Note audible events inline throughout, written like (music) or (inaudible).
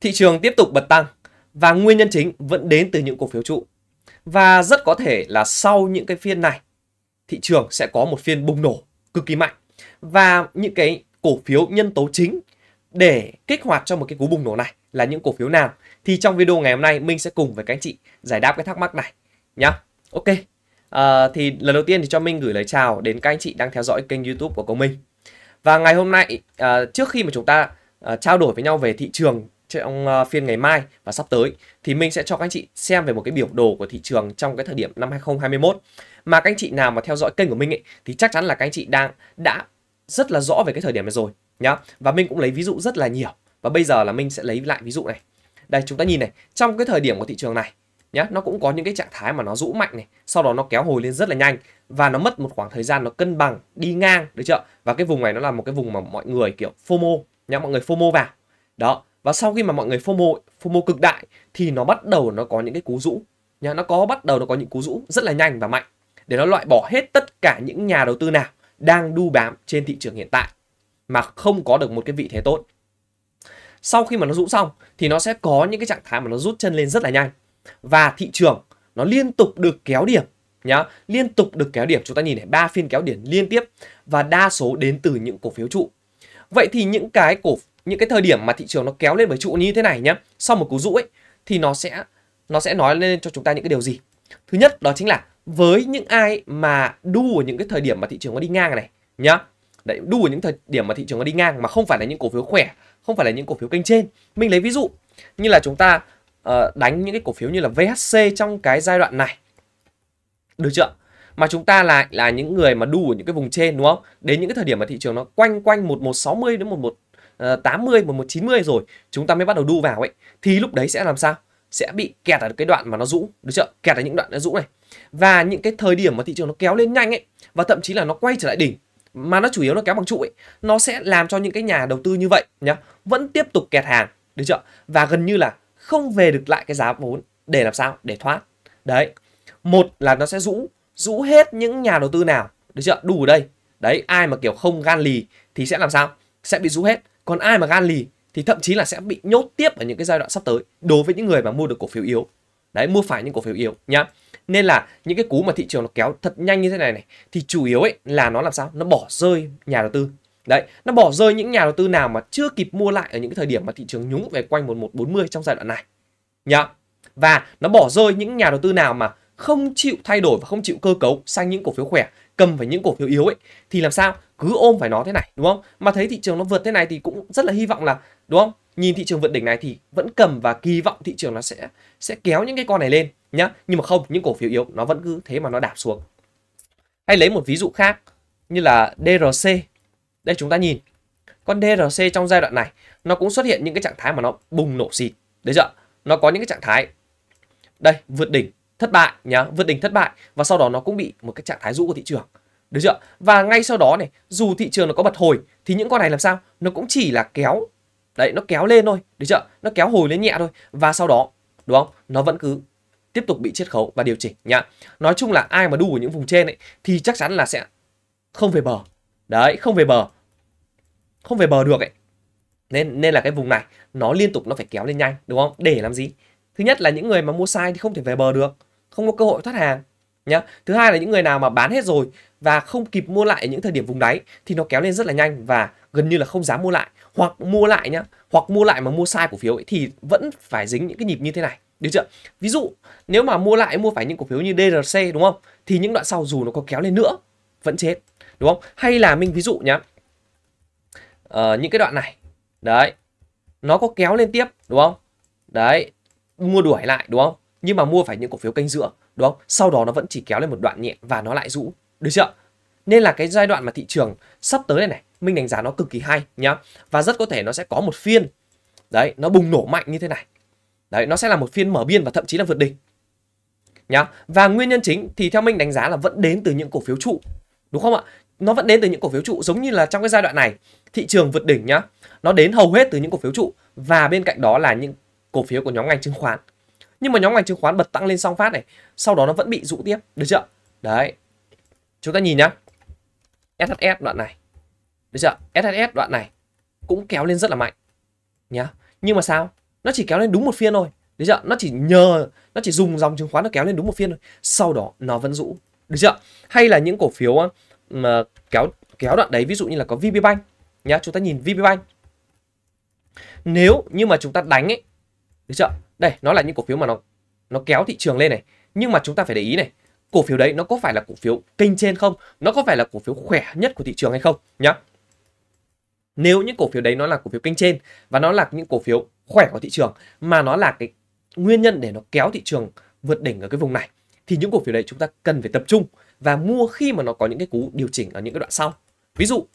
thị trường tiếp tục bật tăng và nguyên nhân chính vẫn đến từ những cổ phiếu trụ. Và rất có thể là sau những cái phiên này, thị trường sẽ có một phiên bùng nổ cực kỳ mạnh. Và những cái cổ phiếu nhân tố chính để kích hoạt cho một cái cú bùng nổ này là những cổ phiếu nào thì trong video ngày hôm nay mình sẽ cùng với các anh chị giải đáp cái thắc mắc này nhá. Ok. À, thì lần đầu tiên thì cho mình gửi lời chào đến các anh chị đang theo dõi kênh YouTube của công minh Và ngày hôm nay à, trước khi mà chúng ta à, trao đổi với nhau về thị trường trong ờ, phiên ngày mai và sắp tới thì mình sẽ cho các anh chị xem về một cái biểu đồ của thị trường trong cái thời điểm năm 2021 mà các anh chị nào mà theo dõi kênh của mình ấy thì chắc chắn là các anh chị đang đã rất là rõ về cái thời điểm này rồi nhá và mình cũng lấy ví dụ rất là nhiều và bây giờ là mình sẽ lấy lại ví dụ này đây chúng ta nhìn này trong cái thời điểm của thị trường này nhá nó cũng có những cái trạng thái mà nó rũ mạnh này sau đó nó kéo hồi lên rất là nhanh và nó mất một khoảng thời gian nó cân bằng đi ngang được chưa và cái vùng này nó là một cái vùng mà mọi người kiểu fomo nhá mọi người fomo vào đó và sau khi mà mọi người FOMO FOMO cực đại thì nó bắt đầu nó có những cái cú rũ nhá nó có bắt đầu nó có những cú rũ rất là nhanh và mạnh để nó loại bỏ hết tất cả những nhà đầu tư nào đang đu bám trên thị trường hiện tại mà không có được một cái vị thế tốt sau khi mà nó rũ xong thì nó sẽ có những cái trạng thái mà nó rút chân lên rất là nhanh và thị trường nó liên tục được kéo điểm nhá liên tục được kéo điểm chúng ta nhìn thấy ba phiên kéo điểm liên tiếp và đa số đến từ những cổ phiếu trụ vậy thì những cái cổ những cái thời điểm mà thị trường nó kéo lên bởi trụ như thế này nhé sau một cú rũ ấy thì nó sẽ nó sẽ nói lên cho chúng ta những cái điều gì thứ nhất đó chính là với những ai mà đu ở những cái thời điểm mà thị trường nó đi ngang này nhá đấy đu ở những thời điểm mà thị trường nó đi ngang mà không phải là những cổ phiếu khỏe không phải là những cổ phiếu kênh trên mình lấy ví dụ như là chúng ta uh, đánh những cái cổ phiếu như là VHC trong cái giai đoạn này được chưa mà chúng ta lại là những người mà đu ở những cái vùng trên đúng không đến những cái thời điểm mà thị trường nó quanh quanh một một sáu mươi đến một một 180 và 190 rồi chúng ta mới bắt đầu đu vào ấy thì lúc đấy sẽ làm sao sẽ bị kẹt ở cái đoạn mà nó rũ được chưa kẹt ở những đoạn nó rũ này và những cái thời điểm mà thị trường nó kéo lên nhanh ấy và thậm chí là nó quay trở lại đỉnh mà nó chủ yếu nó kéo bằng trụ ấy nó sẽ làm cho những cái nhà đầu tư như vậy nhá vẫn tiếp tục kẹt hàng được chưa và gần như là không về được lại cái giá vốn để làm sao để thoát đấy một là nó sẽ rũ rũ hết những nhà đầu tư nào được chưa đủ ở đây đấy ai mà kiểu không gan lì thì sẽ làm sao sẽ bị rũ hết còn ai mà gan lì thì thậm chí là sẽ bị nhốt tiếp ở những cái giai đoạn sắp tới đối với những người mà mua được cổ phiếu yếu đấy mua phải những cổ phiếu yếu nhá nên là những cái cú mà thị trường nó kéo thật nhanh như thế này này thì chủ yếu ấy là nó làm sao nó bỏ rơi nhà đầu tư đấy nó bỏ rơi những nhà đầu tư nào mà chưa kịp mua lại ở những cái thời điểm mà thị trường nhúng về quanh 1140 trong giai đoạn này nhá và nó bỏ rơi những nhà đầu tư nào mà không chịu thay đổi và không chịu cơ cấu sang những cổ phiếu khỏe cầm phải những cổ phiếu yếu ấy thì làm sao cứ ôm phải nó thế này đúng không mà thấy thị trường nó vượt thế này thì cũng rất là hy vọng là đúng không nhìn thị trường vượt đỉnh này thì vẫn cầm và kỳ vọng thị trường nó sẽ sẽ kéo những cái con này lên nhá nhưng mà không những cổ phiếu yếu nó vẫn cứ thế mà nó đạp xuống hay lấy một ví dụ khác như là DRC đây chúng ta nhìn con DRC trong giai đoạn này nó cũng xuất hiện những cái trạng thái mà nó bùng nổ xịt đấy chưa nó có những cái trạng thái đây vượt đỉnh thất bại nhá vượt đỉnh thất bại và sau đó nó cũng bị một cái trạng thái rũ của thị trường được chưa? Và ngay sau đó này, dù thị trường nó có bật hồi thì những con này làm sao? Nó cũng chỉ là kéo. Đấy, nó kéo lên thôi, được chưa? Nó kéo hồi lên nhẹ thôi và sau đó, đúng không? Nó vẫn cứ tiếp tục bị chiết khấu và điều chỉnh nhá. Nói chung là ai mà đu ở những vùng trên ấy thì chắc chắn là sẽ không về bờ. Đấy, không về bờ. Không về bờ được ấy. Nên nên là cái vùng này nó liên tục nó phải kéo lên nhanh, đúng không? Để làm gì? Thứ nhất là những người mà mua sai thì không thể về bờ được, không có cơ hội thoát hàng nhá. Thứ hai là những người nào mà bán hết rồi và không kịp mua lại ở những thời điểm vùng đáy thì nó kéo lên rất là nhanh và gần như là không dám mua lại hoặc mua lại nhá hoặc mua lại mà mua sai cổ phiếu ấy, thì vẫn phải dính những cái nhịp như thế này được chưa ví dụ nếu mà mua lại mua phải những cổ phiếu như DRC đúng không thì những đoạn sau dù nó có kéo lên nữa vẫn chết đúng không hay là mình ví dụ nhá ờ, những cái đoạn này đấy nó có kéo lên tiếp đúng không đấy mua đuổi lại đúng không nhưng mà mua phải những cổ phiếu kênh giữa đúng không sau đó nó vẫn chỉ kéo lên một đoạn nhẹ và nó lại rũ được chưa? Nên là cái giai đoạn mà thị trường sắp tới này này, mình đánh giá nó cực kỳ hay nhá. Và rất có thể nó sẽ có một phiên đấy, nó bùng nổ mạnh như thế này. Đấy, nó sẽ là một phiên mở biên và thậm chí là vượt đỉnh. Nhá. Và nguyên nhân chính thì theo mình đánh giá là vẫn đến từ những cổ phiếu trụ. Đúng không ạ? Nó vẫn đến từ những cổ phiếu trụ giống như là trong cái giai đoạn này, thị trường vượt đỉnh nhá. Nó đến hầu hết từ những cổ phiếu trụ và bên cạnh đó là những cổ phiếu của nhóm ngành chứng khoán. Nhưng mà nhóm ngành chứng khoán bật tăng lên song phát này, sau đó nó vẫn bị dụ tiếp, được chưa? Đấy, chúng ta nhìn nhá SHS đoạn này được chưa SHS đoạn này cũng kéo lên rất là mạnh nhá nhưng mà sao nó chỉ kéo lên đúng một phiên thôi được chưa nó chỉ nhờ nó chỉ dùng dòng chứng khoán nó kéo lên đúng một phiên thôi sau đó nó vẫn rũ được chưa hay là những cổ phiếu ờ, mà kéo kéo đoạn đấy ví dụ như là có VPBank nhá chúng ta nhìn VPBank nếu như mà chúng ta đánh ấy được chưa đây nó là những cổ phiếu mà nó nó kéo thị trường lên này nhưng mà chúng ta phải để ý này cổ phiếu đấy nó có phải là cổ phiếu kênh trên không nó có phải là cổ phiếu khỏe nhất của thị trường hay không nhá nếu những cổ phiếu đấy nó là cổ phiếu kênh trên và nó là những cổ phiếu khỏe của thị trường mà nó là cái nguyên nhân để nó kéo thị trường vượt đỉnh ở cái vùng này thì những cổ phiếu đấy chúng ta cần phải tập trung và mua khi mà nó có những cái cú điều chỉnh ở những cái đoạn sau ví dụ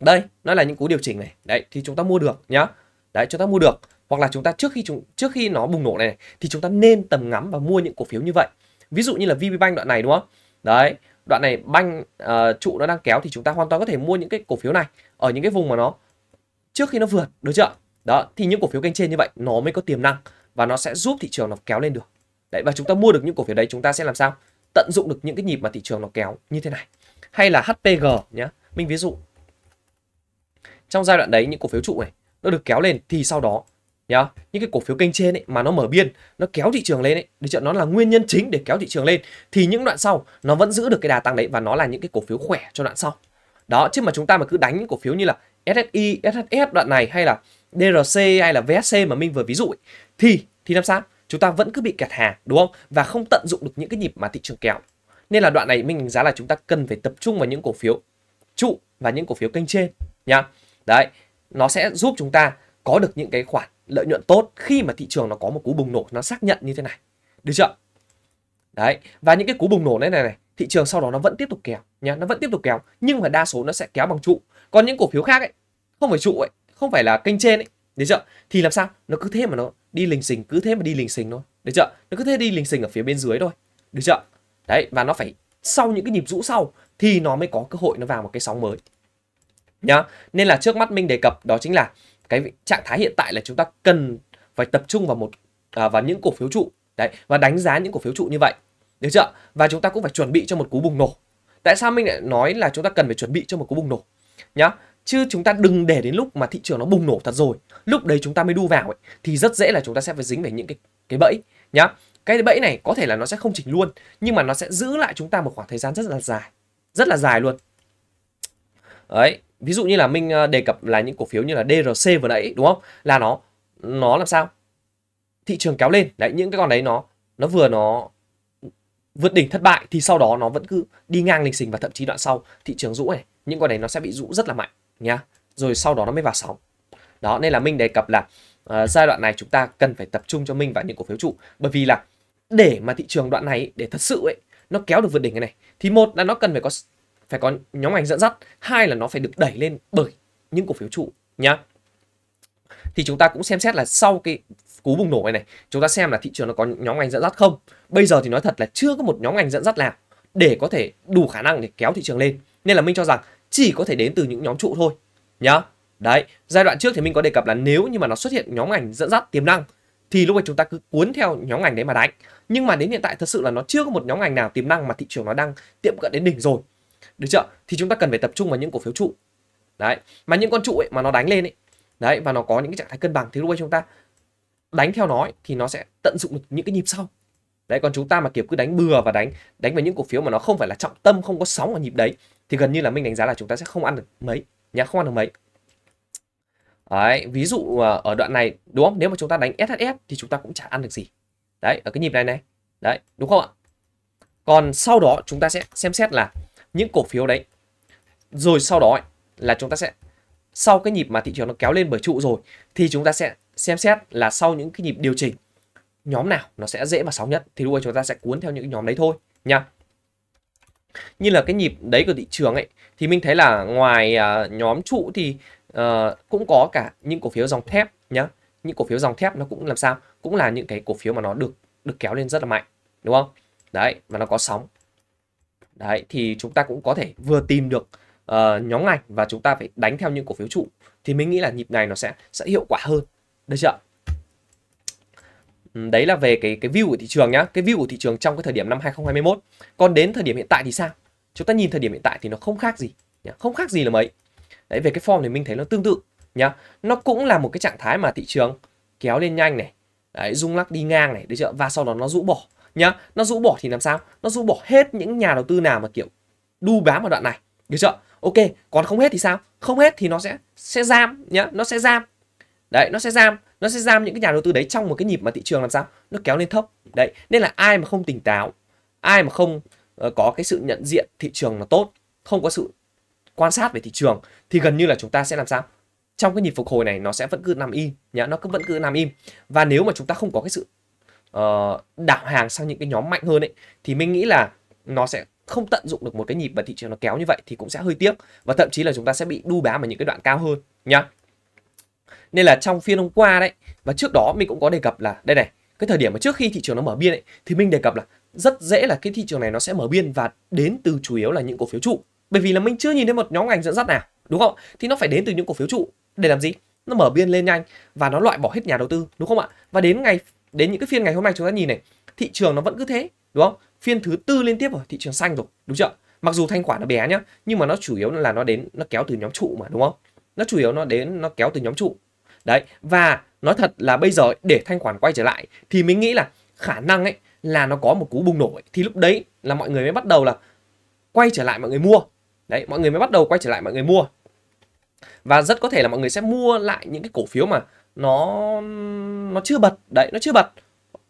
đây nó là những cú điều chỉnh này đấy thì chúng ta mua được nhá đấy chúng ta mua được hoặc là chúng ta trước khi chúng trước khi nó bùng nổ này, này thì chúng ta nên tầm ngắm và mua những cổ phiếu như vậy ví dụ như là VB Bank đoạn này đúng không đấy đoạn này banh uh, ờ, trụ nó đang kéo thì chúng ta hoàn toàn có thể mua những cái cổ phiếu này ở những cái vùng mà nó trước khi nó vượt được chưa đó thì những cổ phiếu kênh trên như vậy nó mới có tiềm năng và nó sẽ giúp thị trường nó kéo lên được đấy và chúng ta mua được những cổ phiếu đấy chúng ta sẽ làm sao tận dụng được những cái nhịp mà thị trường nó kéo như thế này hay là HPG nhé mình ví dụ trong giai đoạn đấy những cổ phiếu trụ này nó được kéo lên thì sau đó nhá những cái cổ phiếu kênh trên ấy mà nó mở biên nó kéo thị trường lên ấy thì chợ nó là nguyên nhân chính để kéo thị trường lên thì những đoạn sau nó vẫn giữ được cái đà tăng đấy và nó là những cái cổ phiếu khỏe cho đoạn sau đó chứ mà chúng ta mà cứ đánh những cổ phiếu như là SSI, SHS đoạn này hay là DRC hay là VSC mà mình vừa ví dụ ấy, thì thì làm sao chúng ta vẫn cứ bị kẹt hàng đúng không và không tận dụng được những cái nhịp mà thị trường kéo nên là đoạn này mình đánh giá là chúng ta cần phải tập trung vào những cổ phiếu trụ và những cổ phiếu kênh trên nhá đấy nó sẽ giúp chúng ta có được những cái khoản lợi nhuận tốt khi mà thị trường nó có một cú bùng nổ nó xác nhận như thế này được chưa đấy và những cái cú bùng nổ này này, này thị trường sau đó nó vẫn tiếp tục kéo nhá nó vẫn tiếp tục kéo nhưng mà đa số nó sẽ kéo bằng trụ còn những cổ phiếu khác ấy không phải trụ ấy không phải là kênh trên ấy được chưa thì làm sao nó cứ thế mà nó đi lình xình cứ thế mà đi lình xình thôi được chưa nó cứ thế đi lình xình ở phía bên dưới thôi được chưa đấy và nó phải sau những cái nhịp rũ sau thì nó mới có cơ hội nó vào một cái sóng mới nhá nên là trước mắt mình đề cập đó chính là cái trạng thái hiện tại là chúng ta cần phải tập trung vào một à, vào những cổ phiếu trụ đấy và đánh giá những cổ phiếu trụ như vậy được chưa và chúng ta cũng phải chuẩn bị cho một cú bùng nổ tại sao mình lại nói là chúng ta cần phải chuẩn bị cho một cú bùng nổ nhá chứ chúng ta đừng để đến lúc mà thị trường nó bùng nổ thật rồi lúc đấy chúng ta mới đu vào ấy, thì rất dễ là chúng ta sẽ phải dính về những cái cái bẫy nhá cái bẫy này có thể là nó sẽ không chỉnh luôn nhưng mà nó sẽ giữ lại chúng ta một khoảng thời gian rất là dài rất là dài luôn đấy ví dụ như là mình ờ, đề cập là những cổ phiếu như là DRC vừa nãy đúng không là nó nó làm sao thị trường kéo lên đấy những cái con đấy nó nó vừa nó vượt đỉnh thất bại thì sau đó nó vẫn cứ đi ngang lịch trình và thậm chí đoạn sau thị trường rũ này những con đấy nó sẽ bị rũ rất là mạnh nhá rồi sau đó nó mới vào sóng đó nên là minh đề cập là uh, giai đoạn này chúng ta cần phải tập trung cho minh vào những cổ phiếu trụ bởi vì là để mà thị trường đoạn này để thật sự ấy nó kéo được vượt đỉnh này thì một là nó cần phải có phải có nhóm ngành dẫn dắt hai là nó phải được đẩy lên bởi những cổ phiếu trụ nhá thì chúng ta cũng xem xét là sau cái cú bùng nổ này này chúng ta xem là thị trường nó có nhóm ngành dẫn dắt không bây giờ thì nói thật là chưa có một nhóm ngành dẫn dắt nào để có thể đủ khả năng để kéo thị trường lên nên là mình cho rằng chỉ có thể đến từ những nhóm trụ thôi nhá đấy giai đoạn trước thì mình có đề cập là nếu như mà nó xuất hiện nhóm ngành dẫn dắt tiềm năng thì lúc này chúng ta cứ cuốn theo nhóm ngành đấy mà đánh nhưng mà đến hiện tại thật sự là nó chưa có một nhóm ngành nào tiềm năng mà thị trường nó đang tiệm cận đến đỉnh rồi được chưa thì chúng ta cần phải tập trung vào những cổ phiếu trụ đấy mà những con trụ ấy mà nó đánh lên ấy đấy và nó có những cái trạng thái cân bằng thì lúc ấy chúng ta đánh theo nó ấy, thì nó sẽ tận dụng được những cái nhịp sau đấy còn chúng ta mà kiểu cứ đánh bừa và đánh đánh vào những cổ phiếu mà nó không phải là trọng tâm không có sóng ở nhịp đấy thì gần như là mình đánh giá là chúng ta sẽ không ăn được mấy nhá không ăn được mấy đấy ví dụ ờ, ở đoạn này đúng không nếu mà chúng ta đánh SHS thì chúng ta cũng chả ăn được gì đấy ở cái nhịp này này đấy đúng không ạ còn sau đó chúng ta sẽ xem xét là những cổ phiếu đấy rồi sau đó ấy, là chúng ta sẽ sau cái nhịp mà thị trường nó kéo lên bởi trụ rồi thì chúng ta sẽ xem xét là sau những cái nhịp điều chỉnh nhóm nào nó sẽ dễ mà sóng nhất thì lúc chúng ta sẽ cuốn theo những nhóm đấy thôi nha như là cái nhịp đấy của thị trường ấy thì mình thấy là ngoài uh, nhóm trụ thì uh, cũng có cả những cổ phiếu dòng thép nhá những cổ phiếu dòng thép nó cũng làm sao cũng là những cái cổ phiếu mà nó được được kéo lên rất là mạnh đúng không đấy và nó có sóng Đấy, thì chúng ta cũng có thể vừa tìm được uh, nhóm ngành và chúng ta phải đánh theo những cổ phiếu trụ thì mình nghĩ là nhịp này nó sẽ sẽ hiệu quả hơn được chưa đấy là về cái cái view của thị trường nhá cái view của thị trường trong cái thời điểm năm 2021 còn đến thời điểm hiện tại thì sao chúng ta nhìn thời điểm hiện tại thì nó không khác gì nhá. không khác gì là mấy đấy về cái form thì mình thấy nó tương tự nhá nó cũng là một cái trạng thái mà thị trường kéo lên nhanh này đấy, rung lắc đi ngang này được chưa và sau đó nó rũ bỏ nhá nó rũ bỏ thì làm sao nó rũ bỏ hết những nhà đầu tư nào mà kiểu đu bám vào đoạn này được chưa ok còn không hết thì sao không hết thì nó sẽ sẽ giam nhá nó sẽ giam đấy nó sẽ giam nó sẽ giam những cái nhà đầu tư đấy trong một cái nhịp mà thị trường làm sao nó kéo lên thấp đấy nên là ai mà không tỉnh táo ai mà không ờ, có cái sự nhận diện thị trường nó tốt không có sự quan sát về thị trường thì gần như là chúng ta sẽ làm sao trong cái nhịp phục hồi này nó sẽ vẫn cứ nằm im nhá nó cứ vẫn cứ nằm im và nếu mà chúng ta không có cái sự Ờ, đảo hàng sang những cái nhóm mạnh hơn ấy thì mình nghĩ là nó sẽ không tận dụng được một cái nhịp và thị trường nó kéo như vậy thì cũng sẽ hơi tiếc và thậm chí là chúng ta sẽ bị đu bám ở những cái đoạn cao hơn nhá nên là trong phiên hôm qua đấy và trước đó mình cũng có đề cập là đây này cái thời điểm mà trước khi thị trường nó mở biên ấy thì mình đề cập là rất dễ là cái thị trường này nó sẽ mở biên và đến từ chủ yếu là những cổ phiếu trụ bởi vì là mình chưa nhìn thấy một nhóm ngành dẫn dắt nào đúng không thì nó phải đến từ những cổ phiếu trụ để làm gì nó mở biên lên nhanh và nó loại bỏ hết nhà đầu tư đúng không ạ và đến ngày đến những cái phiên ngày hôm nay chúng ta nhìn này thị trường nó vẫn cứ thế đúng không phiên thứ tư liên tiếp rồi thị trường xanh rồi đúng chưa mặc dù thanh khoản nó bé nhá nhưng mà nó chủ yếu là nó đến nó kéo từ nhóm trụ mà đúng không nó chủ yếu nó đến nó kéo từ nhóm trụ đấy và nói thật là bây giờ để thanh khoản quay trở lại thì mình nghĩ là khả năng ấy là nó có một cú bùng nổ ấy. thì lúc đấy là mọi người mới bắt đầu là quay trở lại mọi người mua đấy mọi người mới bắt đầu quay trở lại mọi người mua và rất có thể là mọi người sẽ mua lại những cái cổ phiếu mà nó nó chưa bật đấy nó chưa bật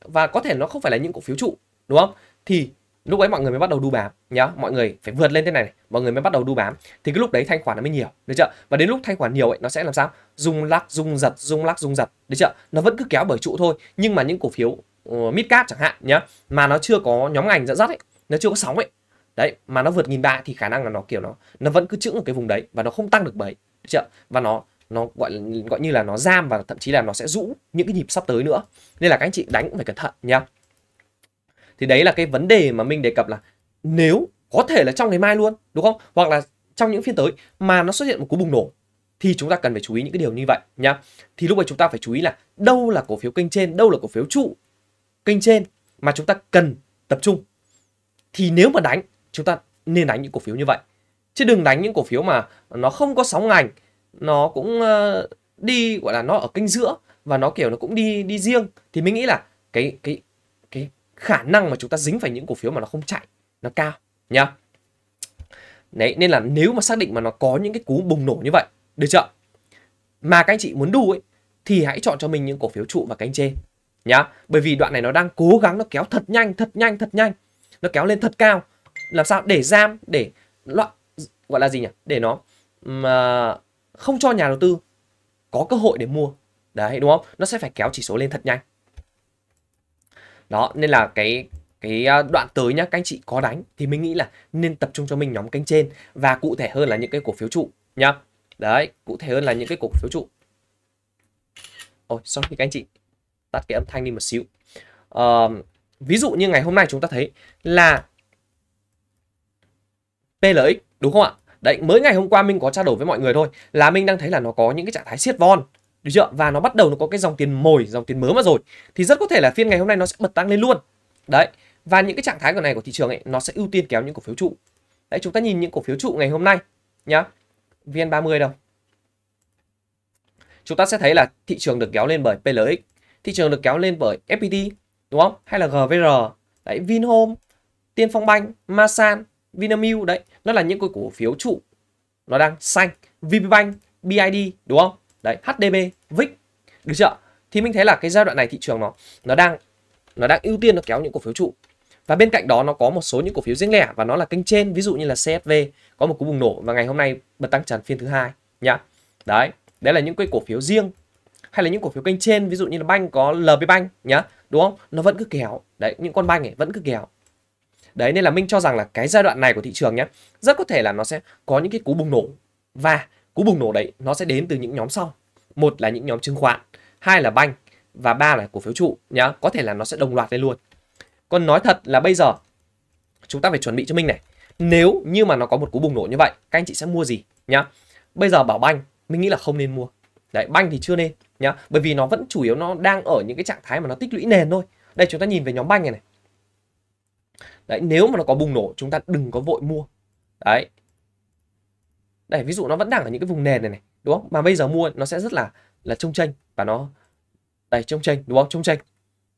và có thể nó không phải là những cổ phiếu trụ đúng không thì lúc ấy mọi người mới bắt đầu đu bám nhá mọi người phải vượt lên thế này, này mọi người mới bắt đầu đu bám thì cái lúc đấy thanh khoản nó mới nhiều được chưa và đến lúc thanh khoản nhiều ấy nó sẽ làm sao rung lắc rung giật rung lắc rung giật được chưa nó vẫn cứ kéo bởi trụ thôi nhưng mà những cổ phiếu uh, mid cap chẳng hạn nhá mà nó chưa có nhóm ngành dẫn dắt ấy nó chưa có sóng ấy đấy mà nó vượt nghìn ba thì khả năng là nó kiểu nó nó vẫn cứ chững ở cái vùng đấy và nó không tăng được bảy được chưa và nó nó gọi gọi như là nó giam và thậm chí là nó sẽ rũ những cái nhịp sắp tới nữa nên là các anh chị đánh cũng phải cẩn thận nhá thì đấy là cái vấn đề mà mình đề cập là nếu có thể là trong ngày mai luôn đúng không hoặc là trong những phiên tới mà nó xuất hiện một cú bùng nổ thì chúng ta cần phải chú ý những cái điều như vậy nhá thì lúc này chúng ta phải chú ý là đâu là cổ phiếu kênh trên đâu là cổ phiếu trụ kênh trên mà chúng ta cần tập trung thì nếu mà đánh chúng ta nên đánh những cổ phiếu như vậy chứ đừng đánh những cổ phiếu mà nó không có sóng ngành nó cũng uh, đi gọi là nó ở kênh giữa và nó kiểu nó cũng đi đi riêng thì mình nghĩ là cái cái cái khả năng mà chúng ta dính phải những cổ phiếu mà nó không chạy nó cao nhá đấy nên là nếu mà xác định mà nó có những cái cú bùng nổ như vậy được chưa mà các anh chị muốn đu ấy thì hãy chọn cho mình những cổ phiếu trụ và cánh trên nhá bởi vì đoạn này nó đang cố gắng nó kéo thật nhanh thật nhanh thật nhanh nó kéo lên thật cao làm sao để giam để loại gọi là gì nhỉ để nó mà không cho nhà đầu tư có cơ hội để mua đấy đúng không nó sẽ phải kéo chỉ số lên thật nhanh đó nên là cái cái à, đoạn tới nhá các anh chị có đánh thì mình nghĩ là nên tập trung cho mình nhóm kênh trên và cụ thể hơn là những cái cổ phiếu trụ nhá đấy cụ thể hơn là những cái cổ phiếu trụ ôi khi các anh chị tắt cái âm thanh đi một xíu uh, ví dụ như ngày hôm nay chúng ta thấy là PLX đúng không ạ Đấy, mới ngày hôm qua mình có trao đổi với mọi người thôi là mình đang thấy là nó có những cái trạng thái siết von được chưa? Và nó bắt đầu nó có cái dòng tiền mồi, dòng tiền mới mà rồi thì rất có thể là phiên ngày hôm nay nó sẽ bật tăng lên luôn. Đấy. Và những cái trạng thái của này của thị trường ấy nó sẽ ưu tiên kéo những cổ phiếu trụ. Đấy chúng ta nhìn những cổ phiếu trụ ngày hôm nay nhá. VN30 đâu. Chúng ta sẽ thấy là thị trường được kéo lên bởi PLX, thị trường được kéo lên bởi FPT đúng không? Hay là GVR, đấy Vinhome, Tiên Phong Banh, Masan Vinamilk đấy nó là những cái cổ phiếu trụ nó đang xanh VPBank BID đúng không đấy HDB VIX được chưa thì mình thấy là cái giai đoạn này thị trường nó nó đang nó đang ưu tiên nó kéo những cổ phiếu trụ và bên cạnh đó nó có một số những cổ phiếu riêng lẻ và nó là kênh trên ví dụ như là CSV có một cú bùng nổ và ngày hôm nay bật tăng trần phiên thứ hai nhá đấy đấy là những cái cổ phiếu riêng hay là những cổ phiếu kênh trên ví dụ như là banh có LB banh nhá đúng không nó vẫn cứ kéo đấy những con banh ấy vẫn cứ kéo đấy nên là minh cho rằng là cái giai đoạn này của thị trường nhé rất có thể là nó sẽ có những cái cú bùng nổ và cú bùng nổ đấy nó sẽ đến từ những nhóm sau một là những nhóm chứng khoán hai là banh và ba là cổ phiếu trụ nhá có thể là nó sẽ đồng loạt lên luôn còn nói thật là bây giờ chúng ta phải chuẩn bị cho mình này nếu như mà nó có một cú bùng nổ như vậy các anh chị sẽ mua gì nhá bây giờ bảo banh mình nghĩ là không nên mua đấy banh thì chưa nên nhá bởi vì nó vẫn chủ yếu nó đang ở những cái trạng thái mà nó tích lũy nền thôi đây chúng ta nhìn về nhóm banh này này đấy nếu mà nó có bùng nổ chúng ta đừng có vội mua đấy đây ví dụ nó vẫn đang ở những cái vùng nền này này đúng không mà bây giờ mua nó sẽ rất là là trông chênh và nó đây trông chênh đúng không trông chênh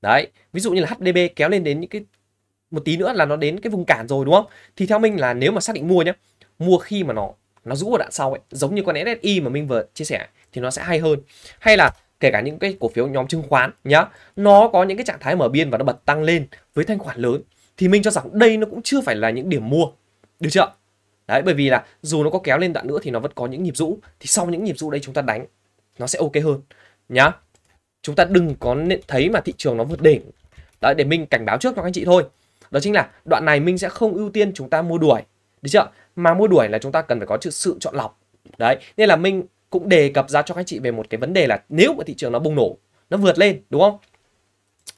đấy ví dụ như là HDB kéo lên đến những cái một tí nữa là nó đến cái vùng cản rồi đúng không thì theo mình là nếu mà xác định mua nhé mua khi mà nó nó rũ ở đạn sau ấy giống như con SSI mà mình vừa chia sẻ thì nó sẽ hay hơn hay là kể cả những cái cổ phiếu nhóm chứng khoán nhá nó có những cái trạng thái mở biên và nó bật tăng lên với thanh khoản lớn thì mình cho rằng đây nó cũng chưa phải là những điểm mua được chưa đấy bởi vì là dù nó có kéo lên đoạn nữa thì nó vẫn có những nhịp rũ thì sau những nhịp rũ đây chúng ta đánh nó sẽ ok hơn nhá chúng ta đừng có nên thấy mà thị trường nó vượt đỉnh đấy để mình cảnh báo trước cho các anh chị thôi đó chính là đoạn này mình sẽ không ưu tiên chúng ta mua đuổi được chưa mà mua đuổi là chúng ta cần phải có sự chọn lọc đấy nên là mình cũng đề cập ra cho các anh chị về một cái vấn đề là nếu mà thị trường nó bùng nổ nó vượt lên đúng không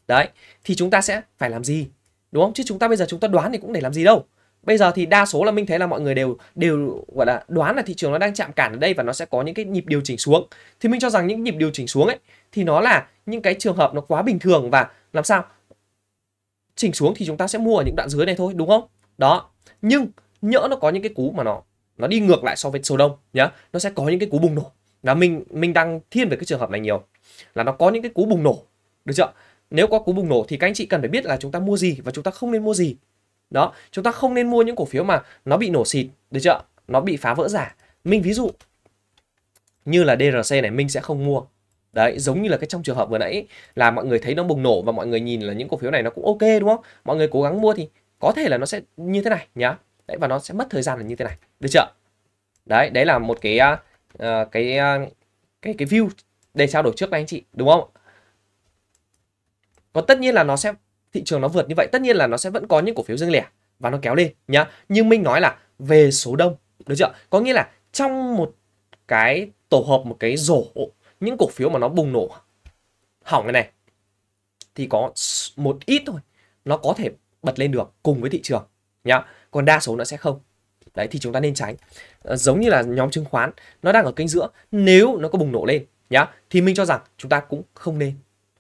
đấy thì chúng ta sẽ phải làm gì đúng không chứ chúng ta bây giờ chúng ta đoán thì cũng để làm gì đâu bây giờ thì đa số là mình thấy là mọi người đều đều gọi là đoán là thị trường nó đang chạm cản ở đây và nó sẽ có những cái nhịp điều chỉnh xuống thì mình cho rằng những nhịp điều chỉnh xuống ấy thì nó là những cái trường hợp nó quá bình thường và làm sao chỉnh xuống thì chúng ta sẽ mua ở những đoạn dưới này thôi đúng không đó nhưng nhỡ nó có những cái cú mà nó nó đi ngược lại so với số đông nhá nó sẽ có những cái cú bùng nổ là mình mình đang thiên về cái trường hợp này nhiều là nó có những cái cú bùng nổ được chưa nếu có cú bùng nổ thì các anh chị cần phải biết là chúng ta mua gì và chúng ta không nên mua gì đó chúng ta không nên mua những cổ phiếu mà nó bị nổ xịt được chưa nó bị phá vỡ giả minh ví dụ như là drc này minh sẽ không mua đấy giống như là cái trong trường hợp vừa nãy là mọi người thấy nó bùng nổ và mọi người nhìn là những cổ phiếu này nó cũng ok đúng không mọi người cố gắng mua thì có thể là nó sẽ như thế này nhá đấy và nó sẽ mất thời gian là như thế này được chưa đấy đấy là một cái uh, cái uh, cái cái view để trao đổi trước với anh chị đúng không còn tất nhiên là nó sẽ thị trường nó vượt như vậy tất nhiên là nó sẽ vẫn có những cổ phiếu riêng lẻ và nó kéo lên nhá nhưng minh nói là về số đông được chưa có nghĩa là trong một cái tổ hợp một cái rổ những cổ phiếu mà nó bùng nổ hỏng cái này thì có một ít thôi nó có thể bật lên được cùng với thị trường nhá còn đa số nó sẽ không đấy thì chúng ta nên tránh ờ, giống như là nhóm chứng khoán nó đang ở kênh giữa nếu nó có bùng nổ lên nhá thì mình cho rằng chúng ta cũng không nên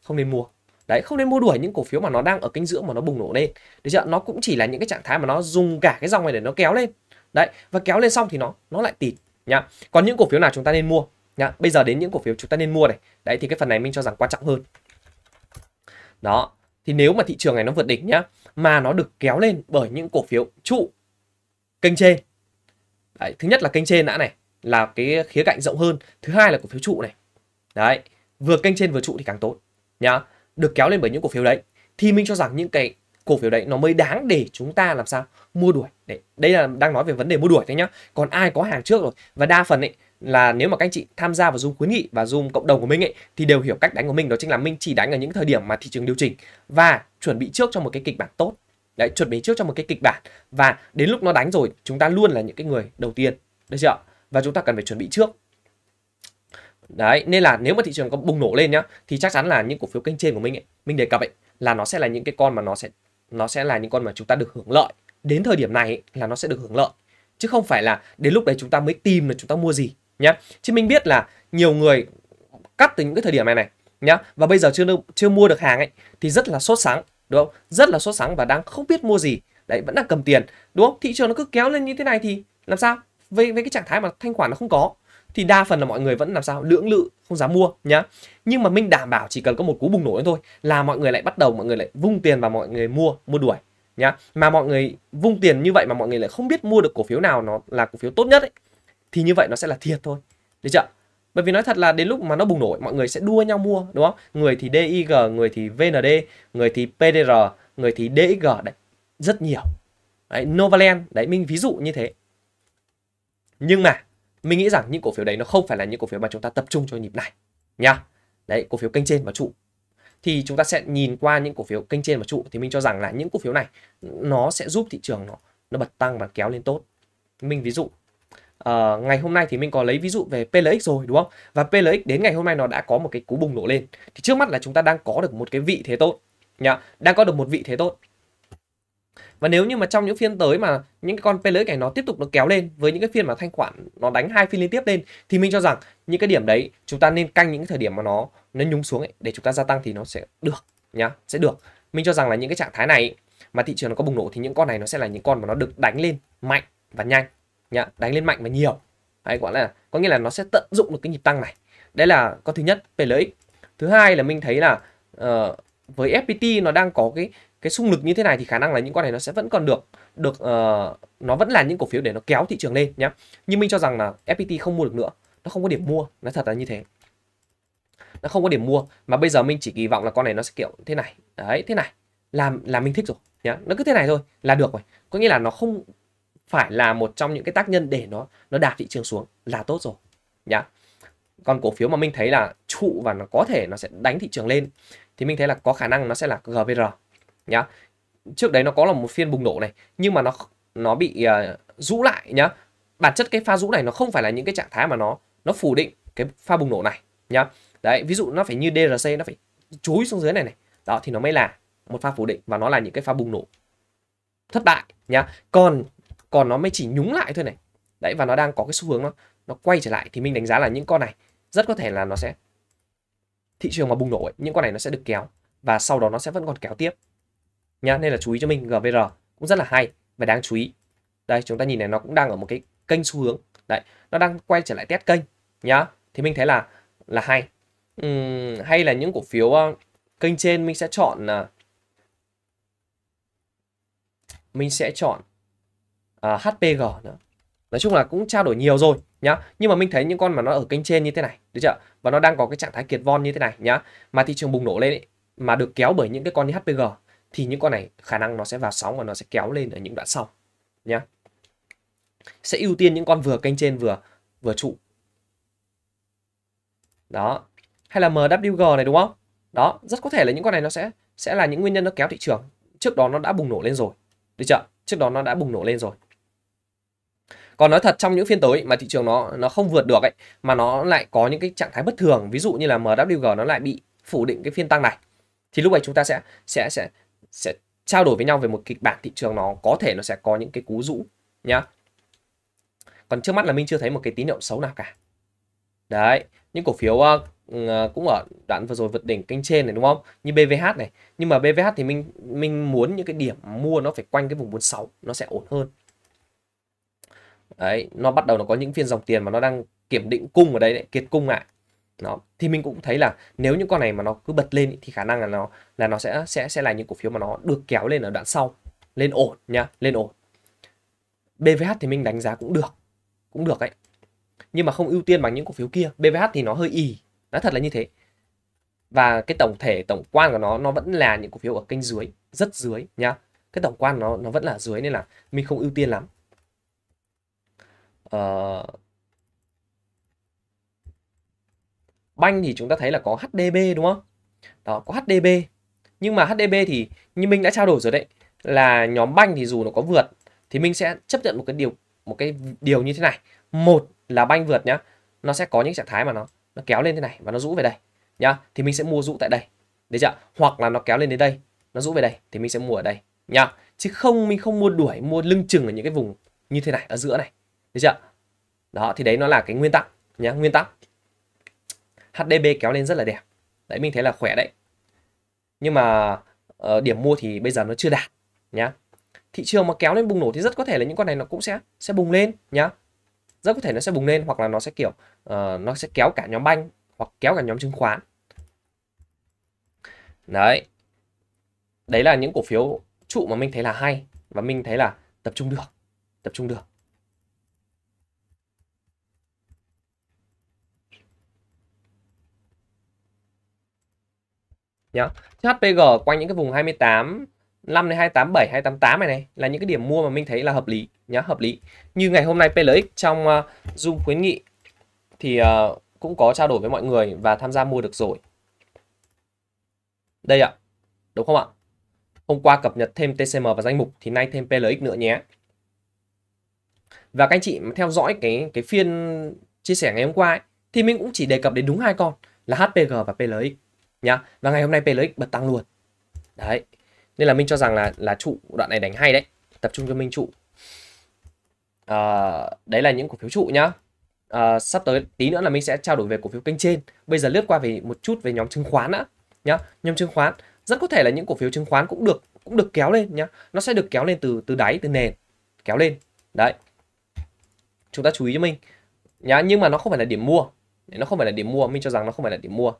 không nên mua đấy không nên mua đuổi những cổ phiếu mà nó đang ở kênh giữa mà nó bùng nổ lên được chưa nó cũng chỉ là những cái trạng thái mà nó dùng cả cái dòng này để nó kéo lên đấy và kéo lên xong thì nó nó lại tịt nhá còn những cổ phiếu nào chúng ta nên mua nhá bây giờ đến những cổ phiếu chúng ta nên mua này đấy thì cái phần này mình cho rằng quan trọng hơn đó thì nếu mà thị trường này nó vượt đỉnh nhá mà nó được kéo lên bởi những cổ phiếu trụ kênh trên đấy, thứ nhất là kênh trên đã này là cái khía cạnh rộng hơn thứ hai là cổ phiếu trụ này đấy vừa kênh trên vừa trụ thì càng tốt nhá được kéo lên bởi những cổ phiếu đấy thì mình cho rằng những cái cổ phiếu đấy nó mới đáng để chúng ta làm sao mua đuổi đấy đây là đang nói về vấn đề mua đuổi đấy nhá còn ai có hàng trước rồi và đa phần ấy là nếu mà các anh chị tham gia vào zoom khuyến nghị và zoom cộng đồng của mình ấy thì đều hiểu cách đánh của mình đó chính là mình chỉ đánh ở những thời điểm mà thị trường điều chỉnh và chuẩn bị trước cho một cái kịch bản tốt đấy chuẩn bị trước cho một cái kịch bản và đến lúc nó đánh rồi chúng ta luôn là những cái người đầu tiên được chưa và chúng ta cần phải chuẩn bị trước Đấy, nên là nếu mà thị trường có bùng nổ lên nhá thì chắc chắn là những cổ phiếu kênh trên của mình ấy, mình đề cập ấy là nó sẽ là những cái con mà nó sẽ nó sẽ là những con mà chúng ta được hưởng lợi. Đến thời điểm này ấy, là nó sẽ được hưởng lợi chứ không phải là đến lúc đấy chúng ta mới tìm là chúng ta mua gì nhá. Chứ mình biết là nhiều người cắt từ những cái thời điểm này này nhá và bây giờ chưa được, chưa mua được hàng ấy thì rất là sốt sáng đúng không? Rất là sốt sáng và đang không biết mua gì. Đấy vẫn đang cầm tiền đúng không? Thị trường nó cứ kéo lên như thế này thì làm sao? Với với cái trạng thái mà thanh khoản nó không có thì đa phần là mọi người vẫn làm sao lưỡng lự không dám mua nhá nhưng mà minh đảm bảo chỉ cần có một cú bùng nổ thôi là mọi người lại bắt đầu mọi người lại vung tiền và mọi người mua mua đuổi nhá mà mọi người vung tiền như vậy mà mọi người lại không biết mua được cổ phiếu nào nó là cổ phiếu tốt nhất ấy thì như vậy nó sẽ là thiệt thôi được chưa bởi vì nói thật là đến lúc mà nó bùng nổ mọi người sẽ đua nhau mua đúng không người thì dig người thì vnd người thì pdr người thì dxg đấy rất nhiều đấy novaland đấy mình ví dụ như thế nhưng mà mình nghĩ rằng những cổ phiếu đấy nó không phải là những cổ phiếu mà chúng ta tập trung cho nhịp này nhá đấy cổ phiếu kênh trên và trụ thì chúng ta sẽ nhìn qua những cổ phiếu kênh trên và trụ thì mình cho rằng là những cổ phiếu này nó sẽ giúp thị trường nó nó bật tăng và kéo lên tốt mình ví dụ Uh, ngày hôm nay thì mình có lấy ví dụ về PLX rồi đúng không? Và PLX đến ngày hôm nay nó đã có một cái cú bùng nổ lên. Thì trước mắt là chúng ta đang có được một cái vị thế tốt nhá, đang có được một vị thế tốt. Và nếu như mà trong những phiên tới mà những cái con P-Lyric này nó tiếp tục nó kéo lên với những cái phiên mà thanh khoản nó đánh hai phiên liên tiếp lên thì mình cho rằng những cái điểm đấy chúng ta nên canh những cái thời điểm mà nó nó nhúng xuống ấy để chúng ta gia tăng thì nó sẽ được nhá, sẽ được. Mình cho rằng là những cái trạng thái này mà thị trường nó có bùng nổ thì những con này nó sẽ là những con mà nó được đánh lên mạnh và nhanh nhá, đánh lên mạnh và nhiều. Đấy gọi là có nghĩa là nó sẽ tận dụng được cái nhịp tăng này. Đấy là con thứ nhất P-Lyric. Thứ hai là mình thấy là uh, với FPT nó đang có cái cái xung lực như thế này thì khả năng là những con này nó sẽ vẫn còn được được uh, nó vẫn là những cổ phiếu để nó kéo thị trường lên nhé nhưng mình cho rằng là FPT không mua được nữa nó không có điểm mua nó thật là như thế nó không có điểm mua mà bây giờ mình chỉ kỳ vọng là con này nó sẽ kiểu thế này đấy thế này làm là mình thích rồi nhé nó cứ thế này thôi là được rồi có nghĩa là nó không phải là một trong những cái tác nhân để nó nó đạp thị trường xuống là tốt rồi nhá còn cổ phiếu mà mình thấy là trụ và nó có thể nó sẽ đánh thị trường lên thì mình thấy là có khả năng nó sẽ là GVR nhá trước đấy nó có là một phiên bùng nổ này nhưng mà nó nó bị uh, rũ lại nhá bản chất cái pha rũ này nó không phải là những cái trạng thái mà nó nó phủ định cái pha bùng nổ này nhá đấy ví dụ nó phải như drc nó phải chúi xuống dưới này này đó thì nó mới là một pha phủ định và nó là những cái pha bùng nổ thất bại nhá còn còn nó mới chỉ nhúng lại thôi này đấy và nó đang có cái xu hướng nó nó quay trở lại thì mình đánh giá là những con này rất có thể là nó sẽ thị trường mà bùng nổ ấy, những con này nó sẽ được kéo và sau đó nó sẽ vẫn còn kéo tiếp nhá nên là chú ý cho mình gvr cũng rất là hay và đáng chú ý đây chúng ta nhìn này nó cũng đang ở một cái kênh xu hướng đấy nó đang quay trở lại test kênh nhá thì mình thấy là là hay uhm, hay là những cổ phiếu uh, kênh trên mình sẽ chọn uh, mình sẽ chọn uh, ờ, HPG nữa nói chung là cũng trao đổi nhiều rồi nhá nhưng mà mình thấy những con mà nó ở kênh trên như thế này được chưa và nó đang có cái trạng thái kiệt von như thế này nhá mà thị trường bùng nổ lên ấy, mà được kéo bởi những cái con như HPG thì những con này khả năng nó sẽ vào sóng và nó sẽ kéo lên ở những đoạn sau nhé sẽ ưu tiên những con vừa kênh trên vừa vừa trụ đó hay là MWG này đúng không đó rất có thể là những con này nó sẽ sẽ là những nguyên nhân nó kéo thị trường trước đó nó đã bùng nổ lên rồi được chưa trước đó nó đã bùng nổ lên rồi còn nói thật trong những phiên tới mà thị trường nó nó không vượt được ấy mà nó lại có những cái trạng thái bất thường ví dụ như là MWG nó lại bị phủ định cái phiên tăng này thì lúc này chúng ta sẽ sẽ sẽ sẽ trao đổi với nhau về một kịch bản thị trường nó có thể nó sẽ có những cái cú rũ nhá còn trước mắt là mình chưa thấy một cái tín hiệu xấu nào cả đấy những cổ phiếu uh, cũng ở đoạn vừa rồi vượt đỉnh kênh trên này đúng không như BVH này nhưng mà BVH thì mình mình muốn những cái điểm mua nó phải quanh cái vùng 46 nó sẽ ổn hơn đấy nó bắt đầu nó có những phiên dòng tiền mà nó đang kiểm định cung ở đây đấy kiệt cung lại à đó thì mình cũng thấy là nếu những con này mà nó cứ bật lên thì khả năng là nó là nó sẽ sẽ sẽ là những cổ phiếu mà nó được kéo lên ở đoạn sau lên ổn nha lên ổn BVH thì mình đánh giá cũng được cũng được ấy nhưng mà không ưu tiên bằng những cổ phiếu kia BVH thì nó hơi ì nó thật là như thế và cái tổng thể tổng quan của nó nó vẫn là những cổ phiếu ở kênh dưới rất dưới nhá cái tổng quan nó nó vẫn là dưới nên là mình không ưu tiên lắm uh, banh thì chúng ta thấy là có HDB đúng không? Đó, có HDB. Nhưng mà HDB thì như mình đã trao đổi rồi đấy, là nhóm banh thì dù nó có vượt thì mình sẽ chấp nhận một cái điều một cái điều như thế này. Một là banh vượt nhá, nó sẽ có những trạng thái mà nó nó kéo lên thế này và nó rũ về đây nhá. Thì mình sẽ mua rũ tại đây. Đấy chưa? Hoặc là nó kéo lên đến đây, nó rũ về đây thì mình sẽ mua ở đây nhá. Chứ không mình không mua đuổi, mua lưng chừng ở những cái vùng như thế này ở giữa này. Đấy chưa? Đó thì đấy nó là cái nguyên tắc nhá, nguyên tắc. HDB kéo lên rất là đẹp đấy mình thấy là khỏe đấy nhưng mà uh, điểm mua thì bây giờ nó chưa đạt nhá thị trường mà kéo lên bùng nổ thì rất có thể là những con này nó cũng sẽ sẽ bùng lên nhá rất có thể nó sẽ bùng lên hoặc là nó sẽ kiểu uh, nó sẽ kéo cả nhóm banh hoặc kéo cả nhóm chứng khoán đấy đấy là những cổ phiếu trụ mà mình thấy là hay và mình thấy là tập trung được tập trung được nhá. HPG quanh những cái vùng 28 5 đến 287, 288 này này là những cái điểm mua mà mình thấy là hợp lý nhá, hợp lý. Như ngày hôm nay PLX trong uh, Zoom khuyến nghị thì uh, cũng có trao đổi với mọi người và tham gia mua được rồi. Đây ạ. Đúng không ạ? Hôm qua cập nhật thêm TCM và danh mục thì nay thêm PLX nữa nhé. Và các anh chị theo dõi cái cái phiên chia sẻ ngày hôm qua ấy, thì mình cũng chỉ đề cập đến đúng hai con là HPG và PLX nhá và ngày hôm nay PLX bật tăng luôn đấy nên là mình cho rằng là là trụ đoạn này đánh hay đấy tập trung cho minh trụ à, đấy là những cổ phiếu trụ nhá à, sắp tới tí nữa là mình sẽ trao đổi về cổ phiếu kênh trên bây giờ lướt qua về một chút về nhóm chứng khoán á nhá nhóm chứng khoán rất có thể là những cổ phiếu chứng khoán cũng được cũng được kéo lên nhá nó sẽ được kéo lên từ từ đáy từ nền kéo lên đấy chúng ta chú ý cho mình nhá nhưng mà nó không phải là điểm mua nó không phải là điểm mua mình cho rằng nó không phải là điểm mua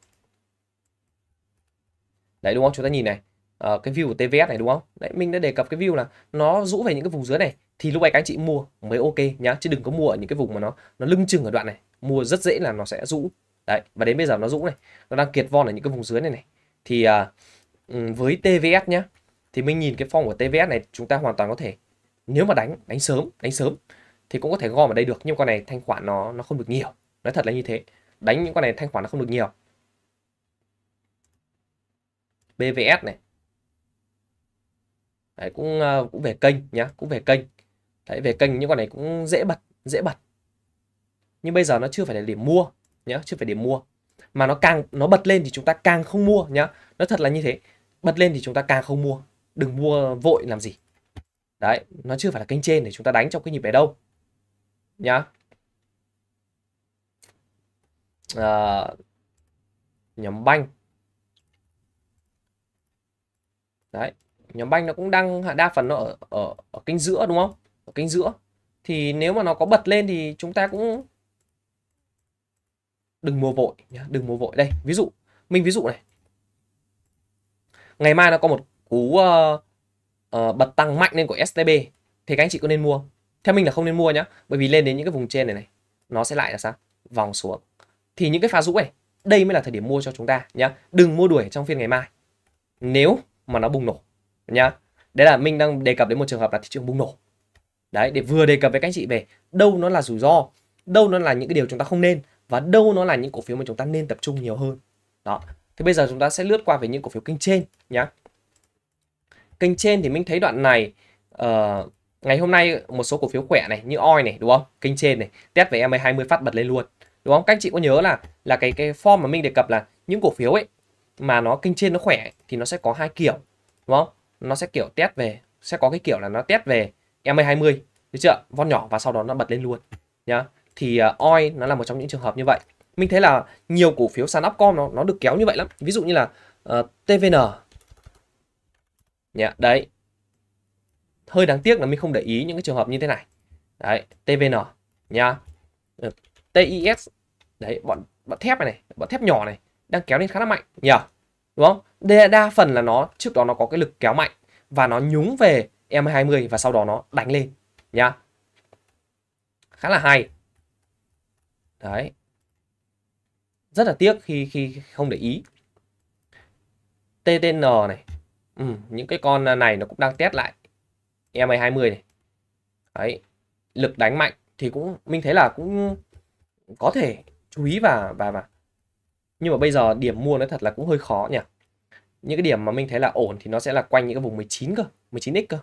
đấy đúng không chúng ta nhìn này uh, cái view của TVS này đúng không đấy mình đã đề cập cái view là nó rũ về những cái vùng dưới này thì lúc này các anh chị mua mới ok nhá chứ đừng có mua ở những cái vùng mà nó nó lưng chừng ở đoạn này mua rất dễ là nó sẽ rũ đấy và đến bây giờ nó rũ này nó đang kiệt von ở những cái vùng dưới này này thì uh, với TVS nhá thì mình nhìn cái form của TVS này chúng ta hoàn toàn có thể nếu mà đánh đánh sớm đánh sớm thì cũng có thể gom ở đây được nhưng con này thanh khoản nó nó không được nhiều nói thật là như thế đánh những con này thanh khoản nó không được nhiều BVS này Đấy, cũng ờ, cũng về kênh nhá cũng về kênh đấy về kênh những con này cũng dễ bật dễ bật nhưng bây giờ nó chưa phải là điểm mua nhá chưa phải điểm mua mà nó càng nó bật lên thì chúng ta càng không mua nhá nó thật là như thế bật lên thì chúng ta càng không mua đừng mua vội làm gì đấy nó chưa phải là kênh trên để chúng ta đánh trong cái nhịp này đâu nhá à, nhóm banh đấy nhóm banh nó cũng đang đa phần nó ở, ở ở kênh giữa đúng không ở kênh giữa thì nếu mà nó có bật lên thì chúng ta cũng đừng mua vội nhá đừng mua vội đây ví dụ mình ví dụ này ngày mai nó có một cú uh, uh, bật tăng mạnh lên của STB thì các anh chị có nên mua theo mình là không nên mua nhá bởi vì lên đến những cái vùng trên này này nó sẽ lại là sao vòng xuống thì những cái phá rũ này đây mới là thời điểm mua cho chúng ta nhá đừng mua đuổi trong phiên ngày mai nếu mà nó bùng nổ nhá đấy là mình đang đề cập đến một trường hợp là thị trường bùng nổ đấy để vừa đề cập với các anh chị về đâu nó là rủi ro đâu nó là những cái điều chúng ta không nên và đâu nó là những cổ phiếu mà chúng ta nên tập trung nhiều hơn đó thì bây giờ chúng ta sẽ lướt qua về những cổ phiếu kênh trên nhá kênh trên thì mình thấy đoạn này uh, ngày hôm nay một số cổ phiếu khỏe này như oi này đúng không kênh trên này test về em 20 phát bật lên luôn đúng không các anh chị có nhớ là là cái cái form mà mình đề cập là những cổ phiếu ấy mà nó kênh trên nó khỏe thì nó sẽ có hai kiểu đúng không nó sẽ kiểu test về sẽ có cái kiểu là nó test về MA20 được chưa von nhỏ và sau đó nó bật lên luôn nhá thì uh, OI nó là một trong những trường hợp như vậy mình thấy là nhiều cổ phiếu sàn upcom nó nó được kéo như vậy lắm ví dụ như là uh, ờ, TVN nhá đấy hơi đáng tiếc là mình không để ý những cái trường hợp như thế này đấy TVN nhá ừ, TIS đấy bọn bọn thép này này bọn thép nhỏ này đang kéo lên khá là mạnh nhỉ đúng không đa, đa phần là nó trước đó nó có cái lực kéo mạnh và nó nhúng về M20 và sau đó nó đánh lên nhá khá là hay đấy rất là tiếc khi khi không để ý TTN này ừ, những cái con này nó cũng đang test lại M20 này đấy lực đánh mạnh thì cũng mình thấy là cũng có thể chú ý và và và nhưng mà bây giờ điểm mua nó thật là cũng hơi khó nhỉ những cái điểm mà mình thấy là ổn thì nó sẽ là quanh những cái vùng 19 cơ 19x cơ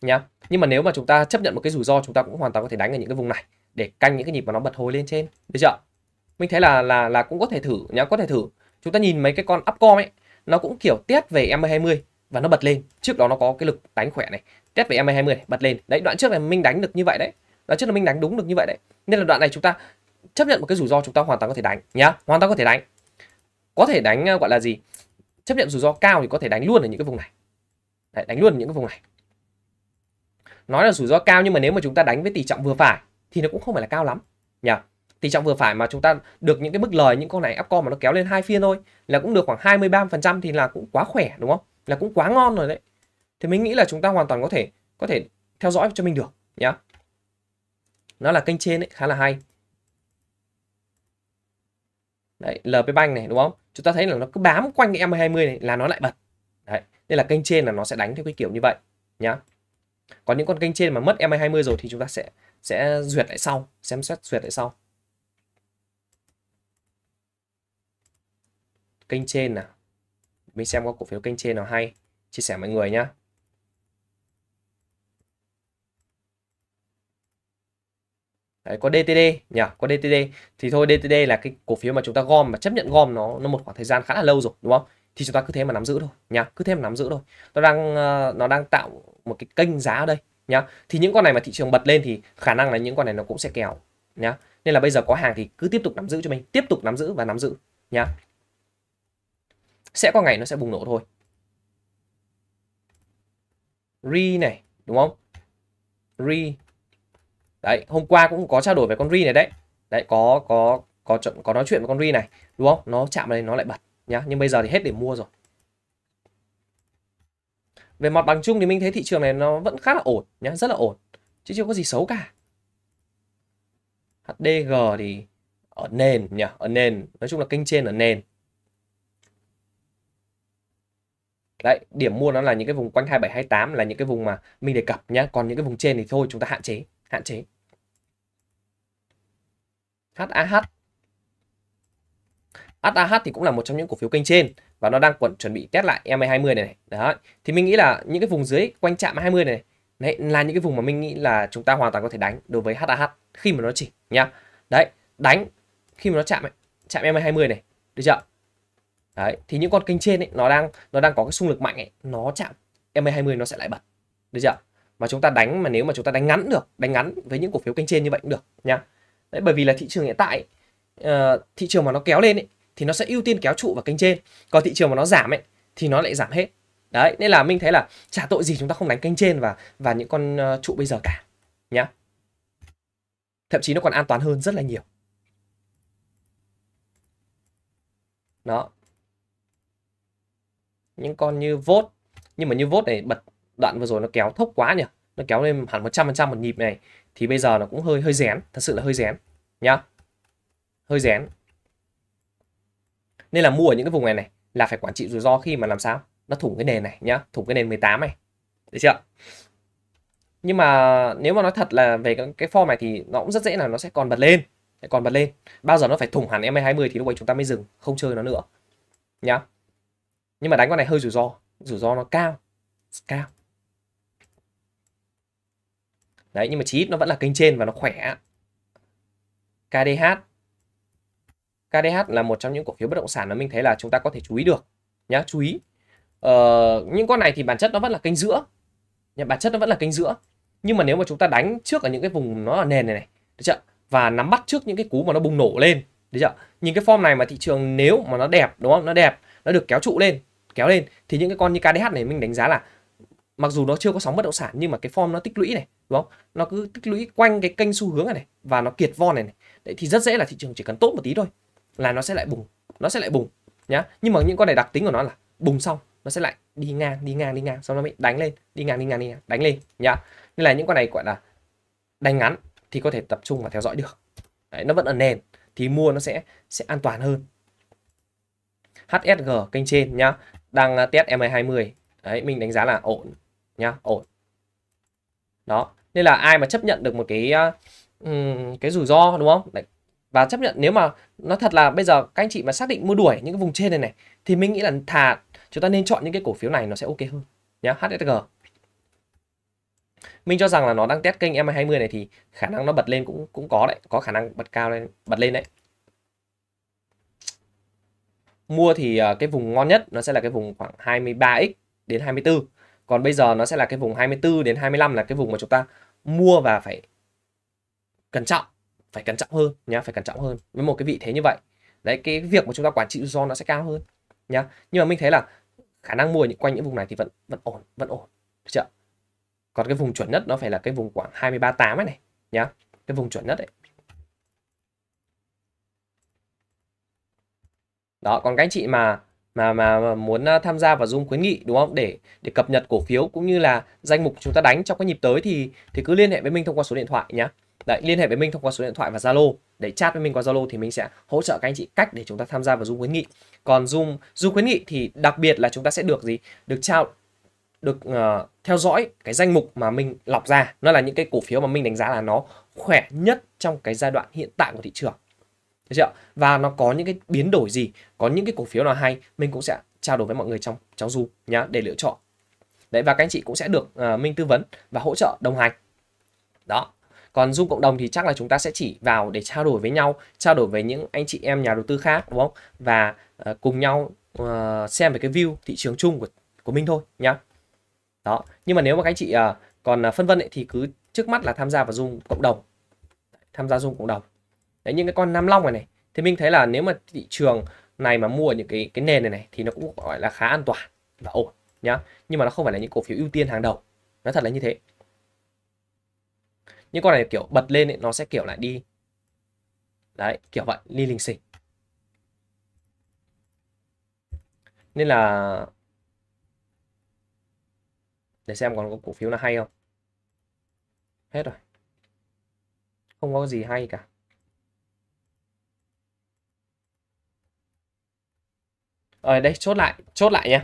nhá nhưng mà nếu mà chúng ta chấp nhận một cái rủi ro chúng ta cũng hoàn toàn có thể đánh ở những cái vùng này để canh những cái nhịp mà nó bật hồi lên trên được chưa mình thấy là là là cũng có thể thử nhá có thể thử chúng ta nhìn mấy cái con upcom ấy nó cũng kiểu test về m 20 và nó bật lên trước đó nó có cái lực đánh khỏe này test về m 20 này, bật lên đấy đoạn trước này mình đánh được như vậy đấy đoạn trước là mình đánh đúng được như vậy đấy nên là đoạn này chúng ta chấp nhận một cái rủi ro chúng ta hoàn toàn có thể đánh nhá hoàn toàn có thể đánh có thể đánh ờ, gọi là gì chấp nhận rủi ro cao thì có thể đánh luôn ở những cái vùng này Đấy, đánh luôn ở những cái vùng này nói là rủi ro cao nhưng mà nếu mà chúng ta đánh với tỷ trọng vừa phải thì nó cũng không phải là cao lắm nhá tỷ trọng vừa phải mà chúng ta được những cái mức lời những con này upcom mà nó kéo lên hai phiên thôi là cũng được khoảng 23% thì là cũng quá khỏe đúng không là cũng quá ngon rồi đấy thì mình nghĩ là chúng ta hoàn toàn có thể có thể theo dõi cho mình được nhá nó là kênh trên ấy, khá là hay Đấy, LP Bank này đúng không? Chúng ta thấy là nó cứ bám quanh cái M20 này là nó lại bật. Đấy, nên là kênh trên là nó sẽ đánh theo cái kiểu như vậy nhá. Còn những con kênh trên mà mất M20 rồi thì chúng ta sẽ sẽ duyệt lại sau, xem xét duyệt lại sau. Kênh trên nào. Mình xem có cổ phiếu kênh trên nào hay, chia sẻ mọi người nhá. Đấy, có DTD nhỉ có DTD thì thôi DTD là cái cổ phiếu mà chúng ta gom và chấp nhận gom nó nó một khoảng thời gian khá là lâu rồi đúng không thì chúng ta cứ thế mà nắm giữ thôi nhá cứ thế mà nắm giữ thôi nó đang ờ, nó đang tạo một cái kênh giá ở đây nhá thì những con này mà thị trường bật lên thì khả năng là những con này nó cũng sẽ kèo nhá nên là bây giờ có hàng thì cứ tiếp tục nắm giữ cho mình tiếp tục nắm giữ và nắm giữ nhá sẽ có ngày nó sẽ bùng nổ thôi re này đúng không re đấy hôm qua cũng có trao đổi về con ri này đấy đấy có có có có, có nói chuyện với con ri này đúng không nó chạm vào đây nó lại bật nhá nhưng bây giờ thì hết để mua rồi về mặt bằng chung thì mình thấy thị trường này nó vẫn khá là ổn nhá rất là ổn chứ chưa có gì xấu cả HDG thì ở nền nhỉ ở nền nói chung là kênh trên ở nền đấy điểm mua nó là những cái vùng quanh 2728 là những cái vùng mà mình đề cập nhá còn những cái vùng trên thì thôi chúng ta hạn chế hạn chế HAH. HAH thì cũng là một trong những cổ phiếu kênh trên và nó đang chuẩn bị test lại EMA e 20 này, này. Đó. Thì mình nghĩ là những cái vùng dưới quanh chạm 20 này, này là những cái vùng mà mình nghĩ là chúng ta hoàn toàn có thể đánh đối với HAH khi mà nó chỉ nhá. Đấy, đánh khi mà nó chạm chạm e MA20 e này, được chưa? Đấy, thì những con kênh trên ấy nó đang nó đang có cái xung lực mạnh ấy, nó chạm MA20 nó sẽ lại bật. Được chưa? Mà chúng ta đánh mà nếu mà chúng ta đánh ngắn được, đánh ngắn với những cổ phiếu kênh trên như vậy cũng được nhá. Đấy, bởi vì là thị trường hiện tại uh, thị trường mà nó kéo lên ấy, thì nó sẽ ưu tiên kéo trụ vào kênh trên còn thị trường mà nó giảm ấy thì nó lại giảm hết đấy nên là mình thấy là trả tội gì chúng ta không đánh kênh trên và và những con uh, trụ bây giờ cả nhá thậm chí nó còn an toàn hơn rất là nhiều đó những con như vốt nhưng mà như vốt này bật đoạn vừa rồi nó kéo thốc quá nhỉ nó kéo lên hẳn 100% một nhịp này thì bây giờ nó cũng hơi hơi rén thật sự là hơi rén nhá hơi rén nên là mua ở những cái vùng này này là phải quản trị rủi ro khi mà làm sao nó thủng cái nền này nhá thủng cái nền 18 này được chưa nhưng mà nếu mà nói thật là về cái form này thì nó cũng rất dễ là nó sẽ còn bật lên sẽ còn bật lên bao giờ nó phải thủng hẳn em 20 thì lúc ấy chúng ta mới dừng không chơi nó nữa nhá nhưng mà đánh con này hơi rủi ro rủi ro nó cao cao đấy nhưng mà chí ít nó vẫn là kênh trên và nó khỏe KDH KDH là một trong những cổ phiếu bất động sản mà mình thấy là chúng ta có thể chú ý được nhá chú ý ờ, những con này thì bản chất nó vẫn là kênh giữa nhá, bản chất nó vẫn là kênh giữa nhưng mà nếu mà chúng ta đánh trước ở những cái vùng nó là nền này này được chưa và nắm bắt trước những cái cú mà nó bùng nổ lên được chưa nhìn cái form này mà thị trường nếu mà nó đẹp đúng không nó đẹp nó được kéo trụ lên kéo lên thì những cái con như KDH này mình đánh giá là mặc dù nó chưa có sóng bất động sản nhưng mà cái form nó tích lũy này đúng không nó cứ tích lũy quanh cái kênh xu hướng này, này và nó kiệt von này, này đấy thì rất dễ là thị trường chỉ cần tốt một tí thôi là nó sẽ lại bùng nó sẽ lại bùng nhá nhưng mà những con này đặc tính của nó là bùng xong nó sẽ lại đi ngang đi ngang đi ngang xong nó mới đánh lên đi ngang đi ngang đi ngang đánh lên nhá nên là những con này gọi là đánh ngắn thì có thể tập trung và theo dõi được đấy, nó vẫn ở nền thì mua nó sẽ sẽ an toàn hơn HSG kênh trên nhá đang à, test m 20 đấy mình đánh giá là ổn nhá ổn đó nên là ai mà chấp nhận được một cái ờ, cái rủi ro đúng không và chấp nhận nếu mà nó thật là bây giờ các anh chị mà xác định mua đuổi những cái vùng trên này này thì mình nghĩ là thà chúng ta nên chọn những cái cổ phiếu này nó sẽ ok hơn nhá HSG mình cho rằng là nó đang test kênh M20 này thì khả năng nó bật lên cũng cũng có đấy có khả năng bật cao lên bật lên đấy mua thì ờ, cái vùng ngon nhất nó sẽ là cái vùng khoảng 23x đến 24 còn bây giờ nó sẽ là cái vùng 24 đến 25 là cái vùng mà chúng ta mua và phải cẩn trọng, phải cẩn trọng hơn nhá, phải cẩn trọng hơn với một cái vị thế như vậy. Đấy cái việc mà chúng ta quản trị rủi ro nó sẽ cao hơn nhá. Nhưng mà mình thấy là khả năng mua quanh những vùng này thì vẫn vẫn ổn, vẫn ổn. Được chưa? Còn cái vùng chuẩn nhất nó phải là cái vùng khoảng 238 này nhá. Cái vùng chuẩn nhất đấy. Đó, còn các anh chị mà mà mà muốn à, tham gia vào dung khuyến nghị đúng không để để cập nhật cổ phiếu cũng như là danh mục chúng ta đánh trong cái nhịp tới thì thì cứ liên hệ với mình thông qua số điện thoại nhé Đấy, liên hệ với mình thông qua số điện thoại và Zalo để chat với mình qua Zalo thì mình sẽ hỗ trợ các anh chị cách để chúng ta tham gia vào dung khuyến nghị. Còn dung dung khuyến nghị thì đặc biệt là chúng ta sẽ được gì? Được trao được uh, theo dõi cái danh mục mà mình lọc ra, nó là những cái cổ phiếu mà mình đánh giá là nó khỏe nhất trong cái giai đoạn hiện tại của thị trường được chưa? Và nó có những cái biến đổi gì, có những cái cổ phiếu nào hay mình cũng sẽ trao đổi với mọi người trong trong du nhá để lựa chọn. Đấy và các anh chị cũng sẽ được uh, Minh tư vấn và hỗ trợ đồng hành. Đó. Còn Zoom cộng đồng thì chắc là chúng ta sẽ chỉ vào để trao đổi với nhau, trao đổi với những anh chị em nhà đầu tư khác đúng không? Và uh, cùng nhau uh, xem về cái view thị trường chung của của mình thôi nhá. Đó. Nhưng mà nếu mà các anh chị uh, còn uh, phân vân ấy, thì cứ trước mắt là tham gia vào Zoom cộng đồng. Tham gia Zoom cộng đồng đấy những cái con nam long này này thì mình thấy là nếu mà thị trường này mà mua những cái cái nền này này thì nó cũng gọi là khá an toàn và ổn nhá nhưng mà nó không phải là những cổ phiếu ưu tiên hàng đầu nó thật là như thế những con này kiểu bật lên ấy, nó sẽ kiểu lại đi đấy kiểu vậy đi linh xình nên là để xem còn có cổ phiếu nào hay không hết rồi không có gì hay cả ở ờ, đây chốt lại chốt lại nhé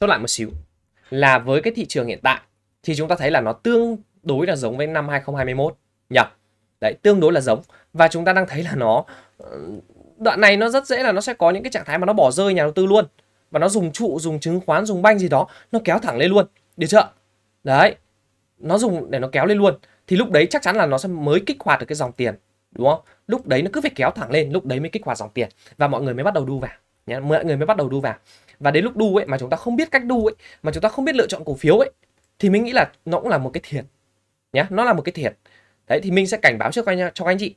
chốt lại một xíu là với cái thị trường hiện tại thì chúng ta thấy là nó tương đối là giống với năm 2021 nhỉ đấy tương đối là giống và chúng ta đang thấy là nó ờ, đoạn này nó rất dễ là nó sẽ có những cái trạng thái mà nó bỏ rơi nhà đầu tư luôn và nó dùng trụ dùng chứng khoán dùng banh gì đó nó kéo thẳng lên luôn được chưa đấy nó dùng để nó kéo lên luôn thì lúc đấy chắc chắn là nó sẽ mới kích hoạt được cái dòng tiền đúng không lúc đấy nó cứ phải kéo thẳng lên lúc đấy mới kích hoạt dòng tiền và mọi người mới bắt đầu đu vào nhé mọi người mới bắt đầu đu vào và đến lúc đu ấy mà chúng ta không biết cách đu ấy mà chúng ta không biết lựa chọn cổ phiếu ấy thì mình nghĩ là nó cũng là một cái thiệt nhé nó là một cái thiệt đấy thì mình sẽ cảnh báo trước anh cho anh chị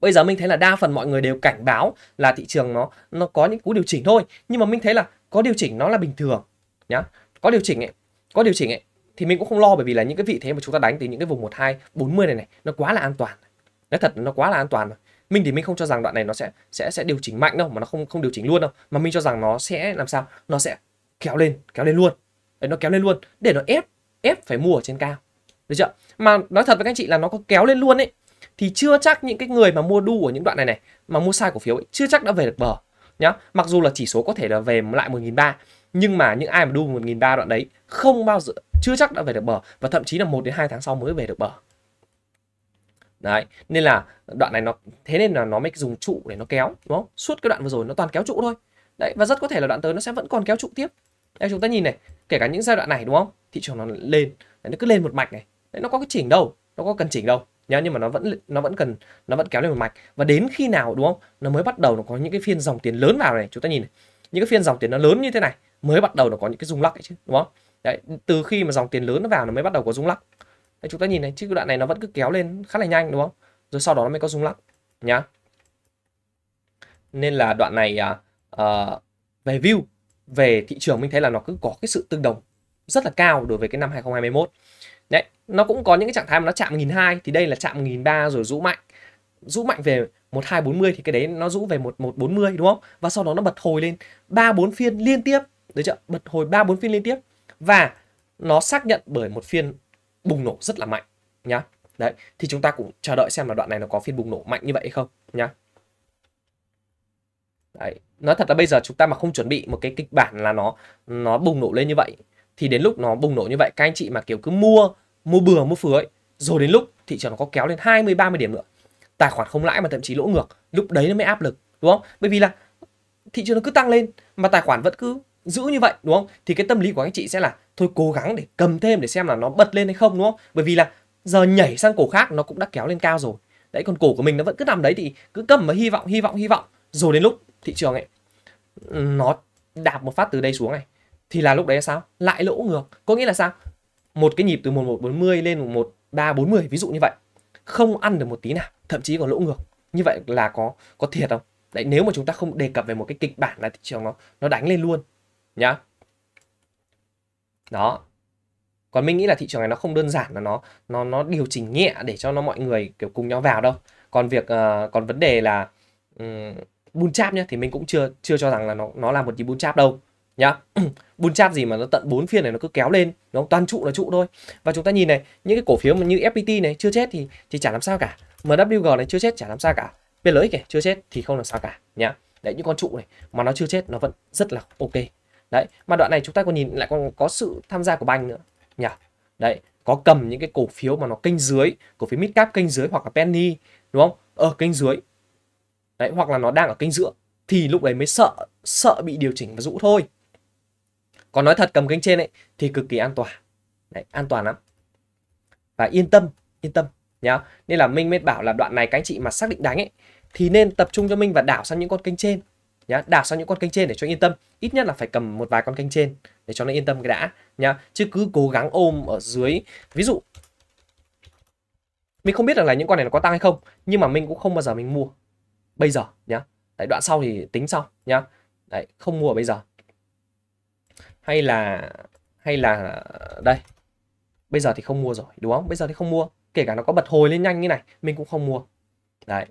bây giờ mình thấy là đa phần mọi người đều cảnh báo là thị trường nó nó có những cú điều chỉnh thôi nhưng mà mình thấy là có điều chỉnh nó là bình thường nhá có điều chỉnh ấy có điều chỉnh ấy thì mình cũng không lo bởi vì là những cái vị thế mà chúng ta đánh từ những cái vùng 1 2 40 này này nó quá là an toàn nói thật nó quá là an toàn rồi mình thì mình không cho rằng đoạn này nó sẽ sẽ sẽ điều chỉnh mạnh đâu mà nó không không điều chỉnh luôn đâu mà mình cho rằng nó sẽ làm sao nó sẽ kéo lên kéo lên luôn để nó kéo lên luôn để nó ép ép phải mua ở trên cao được chưa mà nói thật với các anh chị là nó có kéo lên luôn ấy thì chưa chắc những cái người mà mua đu ở những đoạn này này mà mua sai cổ phiếu ấy, chưa chắc đã về được bờ nhá mặc dù là chỉ số có thể là về lại một nghìn ba nhưng mà những ai mà đu một nghìn ba đoạn đấy không bao giờ chưa chắc đã về được bờ và thậm chí là một đến hai tháng sau mới về được bờ đấy nên là đoạn này nó thế nên là nó mới dùng trụ để nó kéo đúng không suốt cái đoạn vừa rồi nó toàn kéo trụ thôi đấy và rất có thể là đoạn tới nó sẽ vẫn còn kéo trụ tiếp đây chúng ta nhìn này kể cả những giai đoạn này đúng không thị trường nó lên đấy, nó cứ lên một mạch này đấy, nó có cái chỉnh đâu nó có cần chỉnh đâu nhá nhưng mà nó vẫn nó vẫn cần nó vẫn kéo lên một mạch và đến khi nào đúng không nó mới bắt đầu nó có những cái phiên dòng tiền lớn vào này chúng ta nhìn này. những cái phiên dòng tiền nó lớn như thế này mới bắt đầu nó có những cái rung lắc ấy chứ đúng không đấy từ khi mà dòng tiền lớn nó vào nó mới bắt đầu có rung lắc Đấy, chúng ta nhìn này, chiếc đoạn này nó vẫn cứ kéo lên khá là nhanh đúng không? Rồi sau đó nó mới có rung lắc nhá. Nên là đoạn này à, à, về view, về thị trường mình thấy là nó cứ có cái sự tương đồng rất là cao đối với cái năm 2021. Đấy, nó cũng có những cái trạng thái mà nó chạm 1002 thì đây là chạm 1003 rồi rũ mạnh. Rũ mạnh về 1240 thì cái đấy nó rũ về 1140 đúng không? Và sau đó nó bật hồi lên 3 4 phiên liên tiếp, được chưa? Bật hồi 3 4 phiên liên tiếp và nó xác nhận bởi một phiên bùng nổ rất là mạnh nhá đấy thì chúng ta cũng chờ đợi xem là đoạn này nó có phiên bùng nổ mạnh như vậy hay không nhá đấy nói thật là bây giờ chúng ta mà không chuẩn bị một cái kịch bản là nó nó bùng nổ lên như vậy thì đến lúc nó bùng nổ như vậy các anh chị mà kiểu cứ mua mua bừa mua phứa ấy, rồi đến lúc thị trường nó có kéo lên 20 30 điểm nữa tài khoản không lãi mà thậm chí lỗ ngược lúc đấy nó mới áp lực đúng không bởi vì là thị trường nó cứ tăng lên mà tài khoản vẫn cứ giữ như vậy đúng không thì cái tâm lý của anh chị sẽ là thôi cố gắng để cầm thêm để xem là nó bật lên hay không đúng không bởi vì là giờ nhảy sang cổ khác nó cũng đã kéo lên cao rồi đấy còn cổ của mình nó vẫn cứ nằm đấy thì cứ cầm mà hy vọng hy vọng hy vọng rồi đến lúc thị trường ấy nó đạp một phát từ đây xuống này thì là lúc đấy là sao lại lỗ ngược có nghĩa là sao một cái nhịp từ 1140 lên 1340 ví dụ như vậy không ăn được một tí nào thậm chí còn lỗ ngược như vậy là có có thiệt không đấy nếu mà chúng ta không đề cập về một cái kịch bản là thị trường nó nó đánh lên luôn nhá đó còn mình nghĩ là thị trường này nó không đơn giản là nó nó nó điều chỉnh nhẹ để cho nó mọi người kiểu cùng nhau vào đâu còn việc uh, còn vấn đề là um, bull chap nhá thì mình cũng chưa chưa cho rằng là nó nó là một nhịp bull chap đâu nhá (clears throat) bull chap gì mà nó tận 4 phiên này nó cứ kéo lên nó toàn trụ là trụ thôi và chúng ta nhìn này những cái cổ phiếu mà như FPT này chưa chết thì thì chả làm sao cả MWG này chưa chết chả làm sao cả PLX này chưa chết thì không làm sao cả nhá đấy những con trụ này mà nó chưa chết nó vẫn rất là ok đấy mà đoạn này chúng ta còn nhìn lại còn có sự tham gia của banh nữa nhỉ đấy có cầm những cái cổ phiếu mà nó kênh dưới cổ phiếu midcap cap kênh dưới hoặc là penny đúng không ở kênh dưới đấy hoặc là nó đang ở kênh giữa thì lúc đấy mới sợ sợ bị điều chỉnh và rũ thôi còn nói thật cầm kênh trên ấy thì cực kỳ an toàn đấy an toàn lắm và yên tâm yên tâm nhá nên là minh mới bảo là đoạn này các anh chị mà xác định đánh ấy thì nên tập trung cho mình và đảo sang những con kênh trên nhá đảo sang những con kênh trên để cho yên tâm ít nhất là phải cầm một vài con kênh trên để cho nó yên tâm cái đã nhá chứ cứ cố gắng ôm ở dưới ví dụ mình không biết rằng là những con này nó có tăng hay không nhưng mà mình cũng không bao giờ mình mua bây giờ nhá Tại đoạn sau thì tính sau nhá Đấy, không mua bây giờ hay là hay là đây bây giờ thì không mua rồi đúng không bây giờ thì không mua kể cả nó có bật hồi lên nhanh như này mình cũng không mua đấy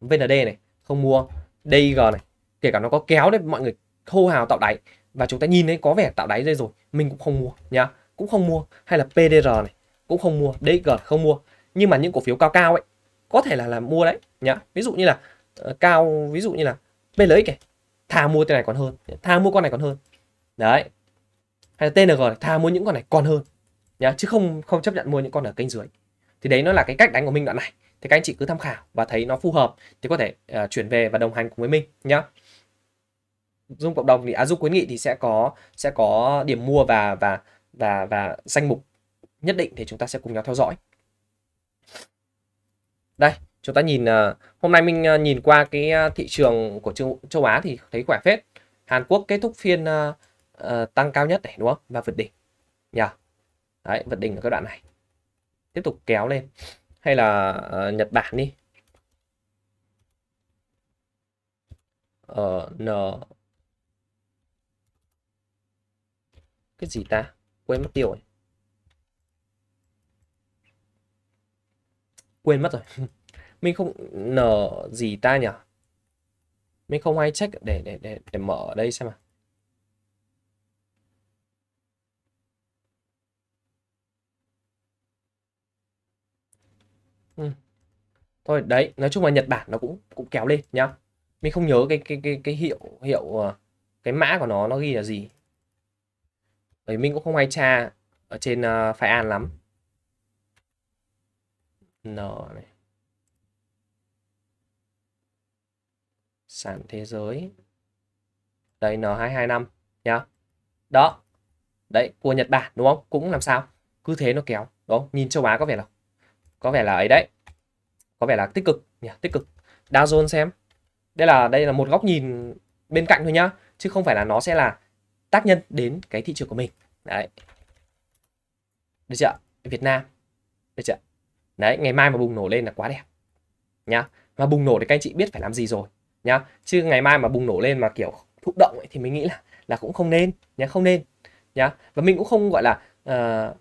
VND này không mua DG này kể cả nó có kéo đấy mọi người hô hào tạo đáy và chúng ta nhìn thấy có vẻ tạo đáy đây rồi mình cũng không mua nhá cũng không mua hay là PDR này cũng không mua DG không mua nhưng mà những cổ phiếu cao cao ấy có thể là là mua đấy nhá ví dụ như là uh, cao ví dụ như là PLX này thà mua tên này còn hơn thà mua con này còn hơn đấy hay là TNG này, thà mua những con này còn hơn nhá chứ không không chấp nhận mua những con ở kênh dưới thì đấy nó là cái cách đánh của mình đoạn này thì các anh chị cứ tham khảo và thấy nó phù hợp thì có thể uh, chuyển về và đồng hành cùng với mình nhé dung cộng đồng thì à, dung khuyến nghị thì sẽ có sẽ có điểm mua và và và và danh mục nhất định thì chúng ta sẽ cùng nhau theo dõi đây chúng ta nhìn ờ, hôm nay mình ờ, nhìn qua cái thị trường của châu, châu Á thì thấy khỏe phết Hàn Quốc kết thúc phiên uh, tăng cao nhất này đúng không và vượt đỉnh nhờ yeah. đấy vượt đỉnh ở cái đoạn này tiếp tục kéo lên hay là uh, Nhật Bản đi ở ờ, n cái gì ta quên mất tiêu rồi quên mất rồi (laughs) mình không n gì ta nhỉ mình không ai check để để để để mở ở đây xem nào Ừ. thôi đấy nói chung là Nhật Bản nó cũng cũng kéo lên nhá mình không nhớ cái cái cái cái hiệu hiệu ờ, cái mã của nó nó ghi là gì bởi mình cũng không hay tra ở trên uh, phải an lắm n này sản thế giới đây N225 nhá đó đấy của Nhật Bản đúng không cũng làm sao cứ thế nó kéo đó nhìn châu Á có vẻ là có vẻ là ấy đấy có vẻ là tích cực nhỉ yeah, tích cực Dow Jones xem đây là đây là một góc nhìn bên cạnh thôi nhá chứ không phải là nó sẽ là tác nhân đến cái thị trường của mình đấy được chưa Việt Nam được chưa đấy ngày mai mà bùng nổ lên là quá đẹp nhá mà bùng nổ thì các anh chị biết phải làm gì rồi nhá chứ ngày mai mà bùng nổ lên mà kiểu thụ động ấy, thì mình nghĩ là là cũng không nên nhá không nên nhá và mình cũng không gọi là uh,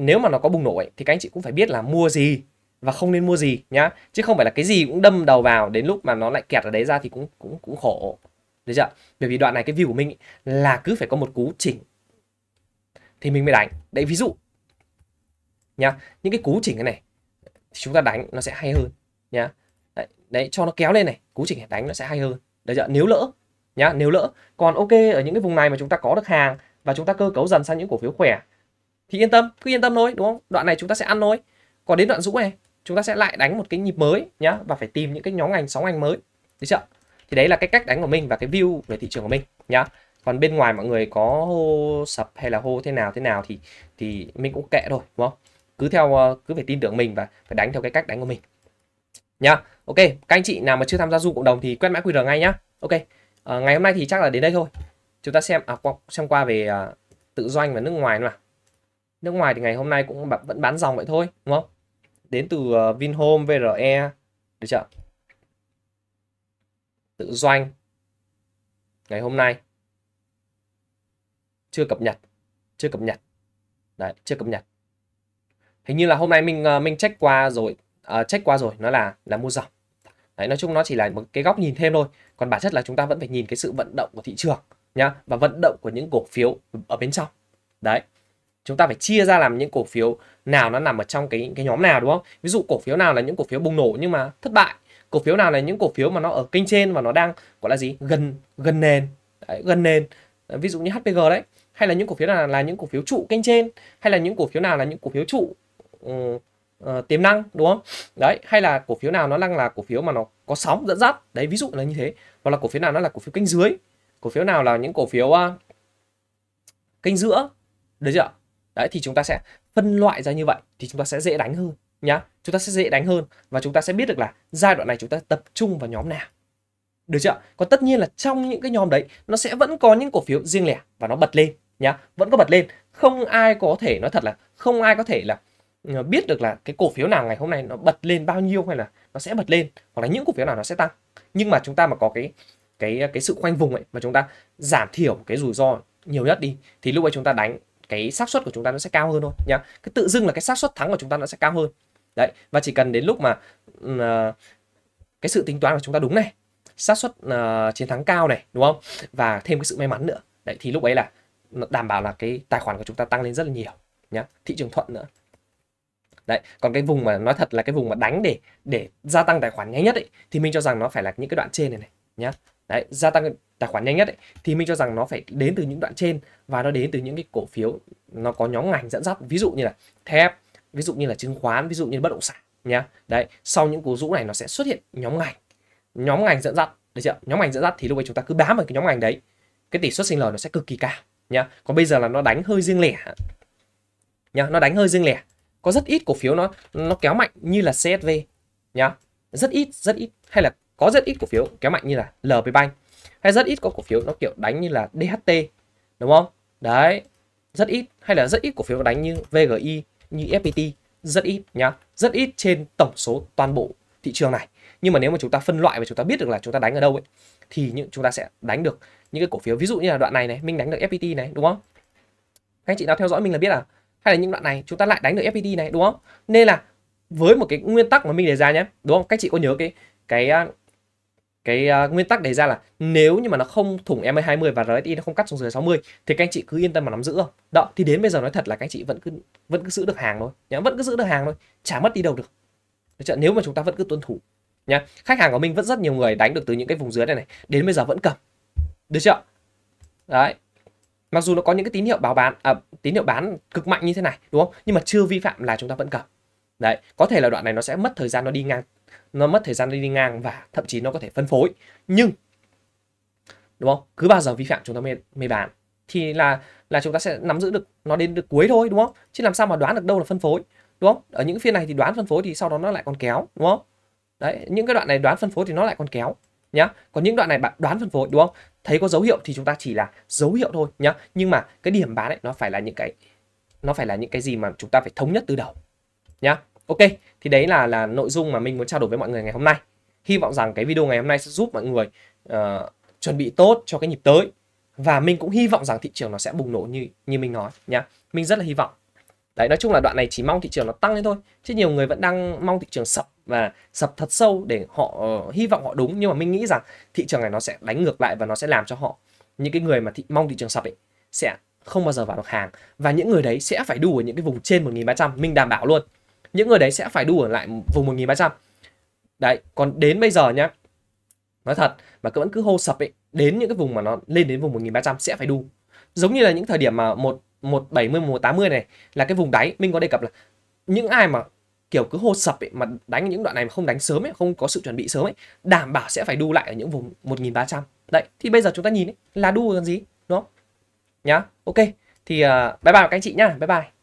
nếu mà nó có bùng nổ ấy, thì các anh chị cũng phải biết là mua gì và không nên mua gì nhá chứ không phải là cái gì cũng đâm đầu vào đến lúc mà nó lại kẹt ở đấy ra thì cũng cũng cũng khổ được chưa bởi vì đoạn này cái view của mình ấy, là cứ phải có một cú chỉnh thì mình mới đánh đấy ví dụ nhá những cái cú chỉnh cái này thì chúng ta đánh nó sẽ hay hơn nhá đấy, đấy cho nó kéo lên này cú chỉnh đánh nó sẽ hay hơn đấy chưa nếu lỡ nhá nếu lỡ còn ok ở những cái vùng này mà chúng ta có được hàng và chúng ta cơ cấu dần sang những cổ phiếu khỏe thì yên tâm cứ yên tâm thôi đúng không đoạn này chúng ta sẽ ăn thôi còn đến đoạn dũng này chúng ta sẽ lại đánh một cái nhịp mới nhá và phải tìm những cái nhóm ngành sóng ngành mới được chưa thì đấy là cái cách đánh của mình và cái view về thị trường của mình nhá còn bên ngoài mọi người có hô sập hay là hô thế nào thế nào thì thì mình cũng kệ thôi đúng không cứ theo ờ, cứ phải tin tưởng mình và phải đánh theo cái cách đánh của mình nhá ok các anh chị nào mà chưa tham gia du cộng đồng thì quét mã qr ngay nhá ok à, ngày hôm nay thì chắc là đến đây thôi chúng ta xem à, xem qua về à, tự doanh và nước ngoài mà nước ngoài thì ngày hôm nay cũng vẫn bán dòng vậy thôi đúng không đến từ ờ, Vinhome VRE được chưa tự doanh ngày hôm nay chưa cập nhật chưa cập nhật đấy chưa cập nhật hình như là hôm nay mình ờ, mình check qua rồi uh, check qua rồi nó là là mua dòng đấy nói chung nó chỉ là một cái góc nhìn thêm thôi còn bản chất là chúng ta vẫn phải nhìn cái sự vận động của thị trường nhá và vận động của những cổ phiếu ở bên trong đấy chúng ta phải chia ra làm những cổ phiếu nào nó nằm ở trong cái cái nhóm nào đúng không ví dụ cổ phiếu nào là những cổ phiếu bùng nổ nhưng mà thất bại cổ phiếu nào là những cổ phiếu mà nó ở kênh trên và nó đang gọi là gì gần gần nền đấy, gần nền ví dụ như HPG đấy hay là những cổ phiếu nào là những cổ phiếu trụ kênh trên hay là những cổ phiếu nào là những cổ phiếu trụ uh, uh, tiềm năng đúng không đấy hay là cổ phiếu nào nó đang là cổ phiếu mà nó có sóng dẫn dắt đấy ví dụ là như thế hoặc là cổ phiếu nào nó là cổ phiếu kênh dưới cổ phiếu nào là những cổ phiếu uh, kênh giữa được chưa đấy thì chúng ta sẽ phân loại ra như vậy thì chúng ta sẽ dễ đánh hơn nhá chúng ta sẽ dễ đánh hơn và chúng ta sẽ biết được là giai đoạn này chúng ta tập trung vào nhóm nào được chưa còn tất nhiên là trong những cái nhóm đấy nó sẽ vẫn có những cổ phiếu riêng lẻ và nó bật lên nhá vẫn có bật lên không ai có thể nói thật là không ai có thể là ờ, biết được là cái cổ phiếu nào ngày hôm nay nó bật lên bao nhiêu hay là nó sẽ bật lên hoặc là những cổ phiếu nào nó sẽ tăng nhưng mà chúng ta mà có cái cái cái sự khoanh vùng ấy mà chúng ta giảm thiểu cái rủi ro nhiều nhất đi thì lúc ấy chúng ta đánh cái xác suất của chúng ta nó sẽ cao hơn thôi nhá cái tự dưng là cái xác suất thắng của chúng ta nó sẽ cao hơn đấy và chỉ cần đến lúc mà uh, cái sự tính toán của chúng ta đúng này xác suất uh, chiến thắng cao này đúng không và thêm cái sự may mắn nữa đấy thì lúc ấy là đảm bảo là cái tài khoản của chúng ta tăng lên rất là nhiều nhá thị trường thuận nữa đấy còn cái vùng mà nói thật là cái vùng mà đánh để để gia tăng tài khoản nhanh nhất ấy thì mình cho rằng nó phải là những cái đoạn trên này này nhá đấy gia tăng tài khoản nhanh nhất ấy, thì mình cho rằng nó phải đến từ những đoạn trên và nó đến từ những cái cổ phiếu nó có nhóm ngành dẫn dắt ví dụ như là thép ví dụ như là chứng khoán ví dụ như bất động sản nhá đấy sau những cú rũ này nó sẽ xuất hiện nhóm ngành nhóm ngành dẫn dắt được chưa nhóm ngành dẫn dắt thì lúc ấy chúng ta cứ bám vào cái nhóm ngành đấy cái tỷ suất sinh lời nó sẽ cực kỳ cao nhá còn bây giờ là nó đánh hơi riêng lẻ nhá nó đánh hơi riêng lẻ có rất ít cổ phiếu nó nó kéo mạnh như là CSV nhá rất ít rất ít hay là có rất ít cổ phiếu kéo mạnh như là LP Bank hay rất ít có cổ phiếu nó kiểu đánh như là DHT đúng không đấy rất ít hay là rất ít cổ phiếu đánh như VGI như FPT rất ít nhá rất ít trên tổng số toàn bộ thị trường này nhưng mà nếu mà chúng ta phân loại và chúng ta biết được là chúng ta đánh ở đâu ấy thì những chúng ta sẽ đánh được những cái cổ phiếu ví dụ như là đoạn này này mình đánh được FPT này đúng không anh chị nào theo dõi mình là biết là hay là những đoạn này chúng ta lại đánh được FPT này đúng không nên là với một cái nguyên tắc mà mình đề ra nhé đúng không các chị có nhớ cái cái à, cái uh, nguyên tắc đề ra là nếu như mà nó không thủng MA20 và RSI nó không cắt xuống dưới 60 thì các anh chị cứ yên tâm mà nắm giữ không? Đó, thì đến bây giờ nói thật là các anh chị vẫn cứ vẫn cứ giữ được hàng thôi, nhá, vẫn cứ giữ được hàng thôi, chả mất đi đâu được. Được chưa? Nếu mà chúng ta vẫn cứ tuân thủ nhá. Khách hàng của mình vẫn rất nhiều người đánh được từ những cái vùng dưới này này, đến bây giờ vẫn cầm. Được chưa? Đấy. Mặc dù nó có những cái tín hiệu báo bán à, tín hiệu bán cực mạnh như thế này, đúng không? Nhưng mà chưa vi phạm là chúng ta vẫn cầm. Đấy, có thể là đoạn này nó sẽ mất thời gian nó đi ngang, nó mất thời gian nó đi ngang và thậm chí nó có thể phân phối. Nhưng đúng không? Cứ bao giờ vi phạm chúng ta mới mới bán thì là là chúng ta sẽ nắm giữ được nó đến được cuối thôi đúng không? Chứ làm sao mà đoán được đâu là phân phối đúng không? Ở những phiên này thì đoán phân phối thì sau đó nó lại còn kéo đúng không? Đấy, những cái đoạn này đoán phân phối thì nó lại còn kéo nhá. Còn những đoạn này bạn đoán phân phối đúng không? Thấy có dấu hiệu thì chúng ta chỉ là dấu hiệu thôi nhá. Nhưng mà cái điểm bán ấy nó phải là những cái nó phải là những cái gì mà chúng ta phải thống nhất từ đầu nhá. Ok, thì đấy là là nội dung mà mình muốn trao đổi với mọi người ngày hôm nay. Hy vọng rằng cái video ngày hôm nay sẽ giúp mọi người uh, chuẩn bị tốt cho cái nhịp tới và mình cũng hy vọng rằng thị trường nó sẽ bùng nổ như như mình nói nhá. Mình rất là hy vọng. Đấy, nói chung là đoạn này chỉ mong thị trường nó tăng lên thôi, chứ nhiều người vẫn đang mong thị trường sập và sập thật sâu để họ uh, hy vọng họ đúng nhưng mà mình nghĩ rằng thị trường này nó sẽ đánh ngược lại và nó sẽ làm cho họ những cái người mà thị, mong thị trường sập ấy sẽ không bao giờ vào được hàng và những người đấy sẽ phải đu ở những cái vùng trên 1.300 mình đảm bảo luôn những người đấy sẽ phải đu ở lại vùng 1300 đấy còn đến bây giờ nhá nói thật mà cứ vẫn cứ hô sập ấy đến những cái vùng mà nó lên đến vùng 1300 sẽ phải đu giống như là những thời điểm mà một một bảy mươi một tám mươi này là cái vùng đáy mình có đề cập là những ai mà kiểu cứ hô sập ấy, mà đánh những đoạn này mà không đánh sớm ấy, không có sự chuẩn bị sớm ấy, đảm bảo sẽ phải đu lại ở những vùng 1300. Đấy, thì bây giờ chúng ta nhìn ấy, là đu còn gì, đúng không? Nhá. Ok. Thì uh, bye bye các anh chị nhá. Bye bye.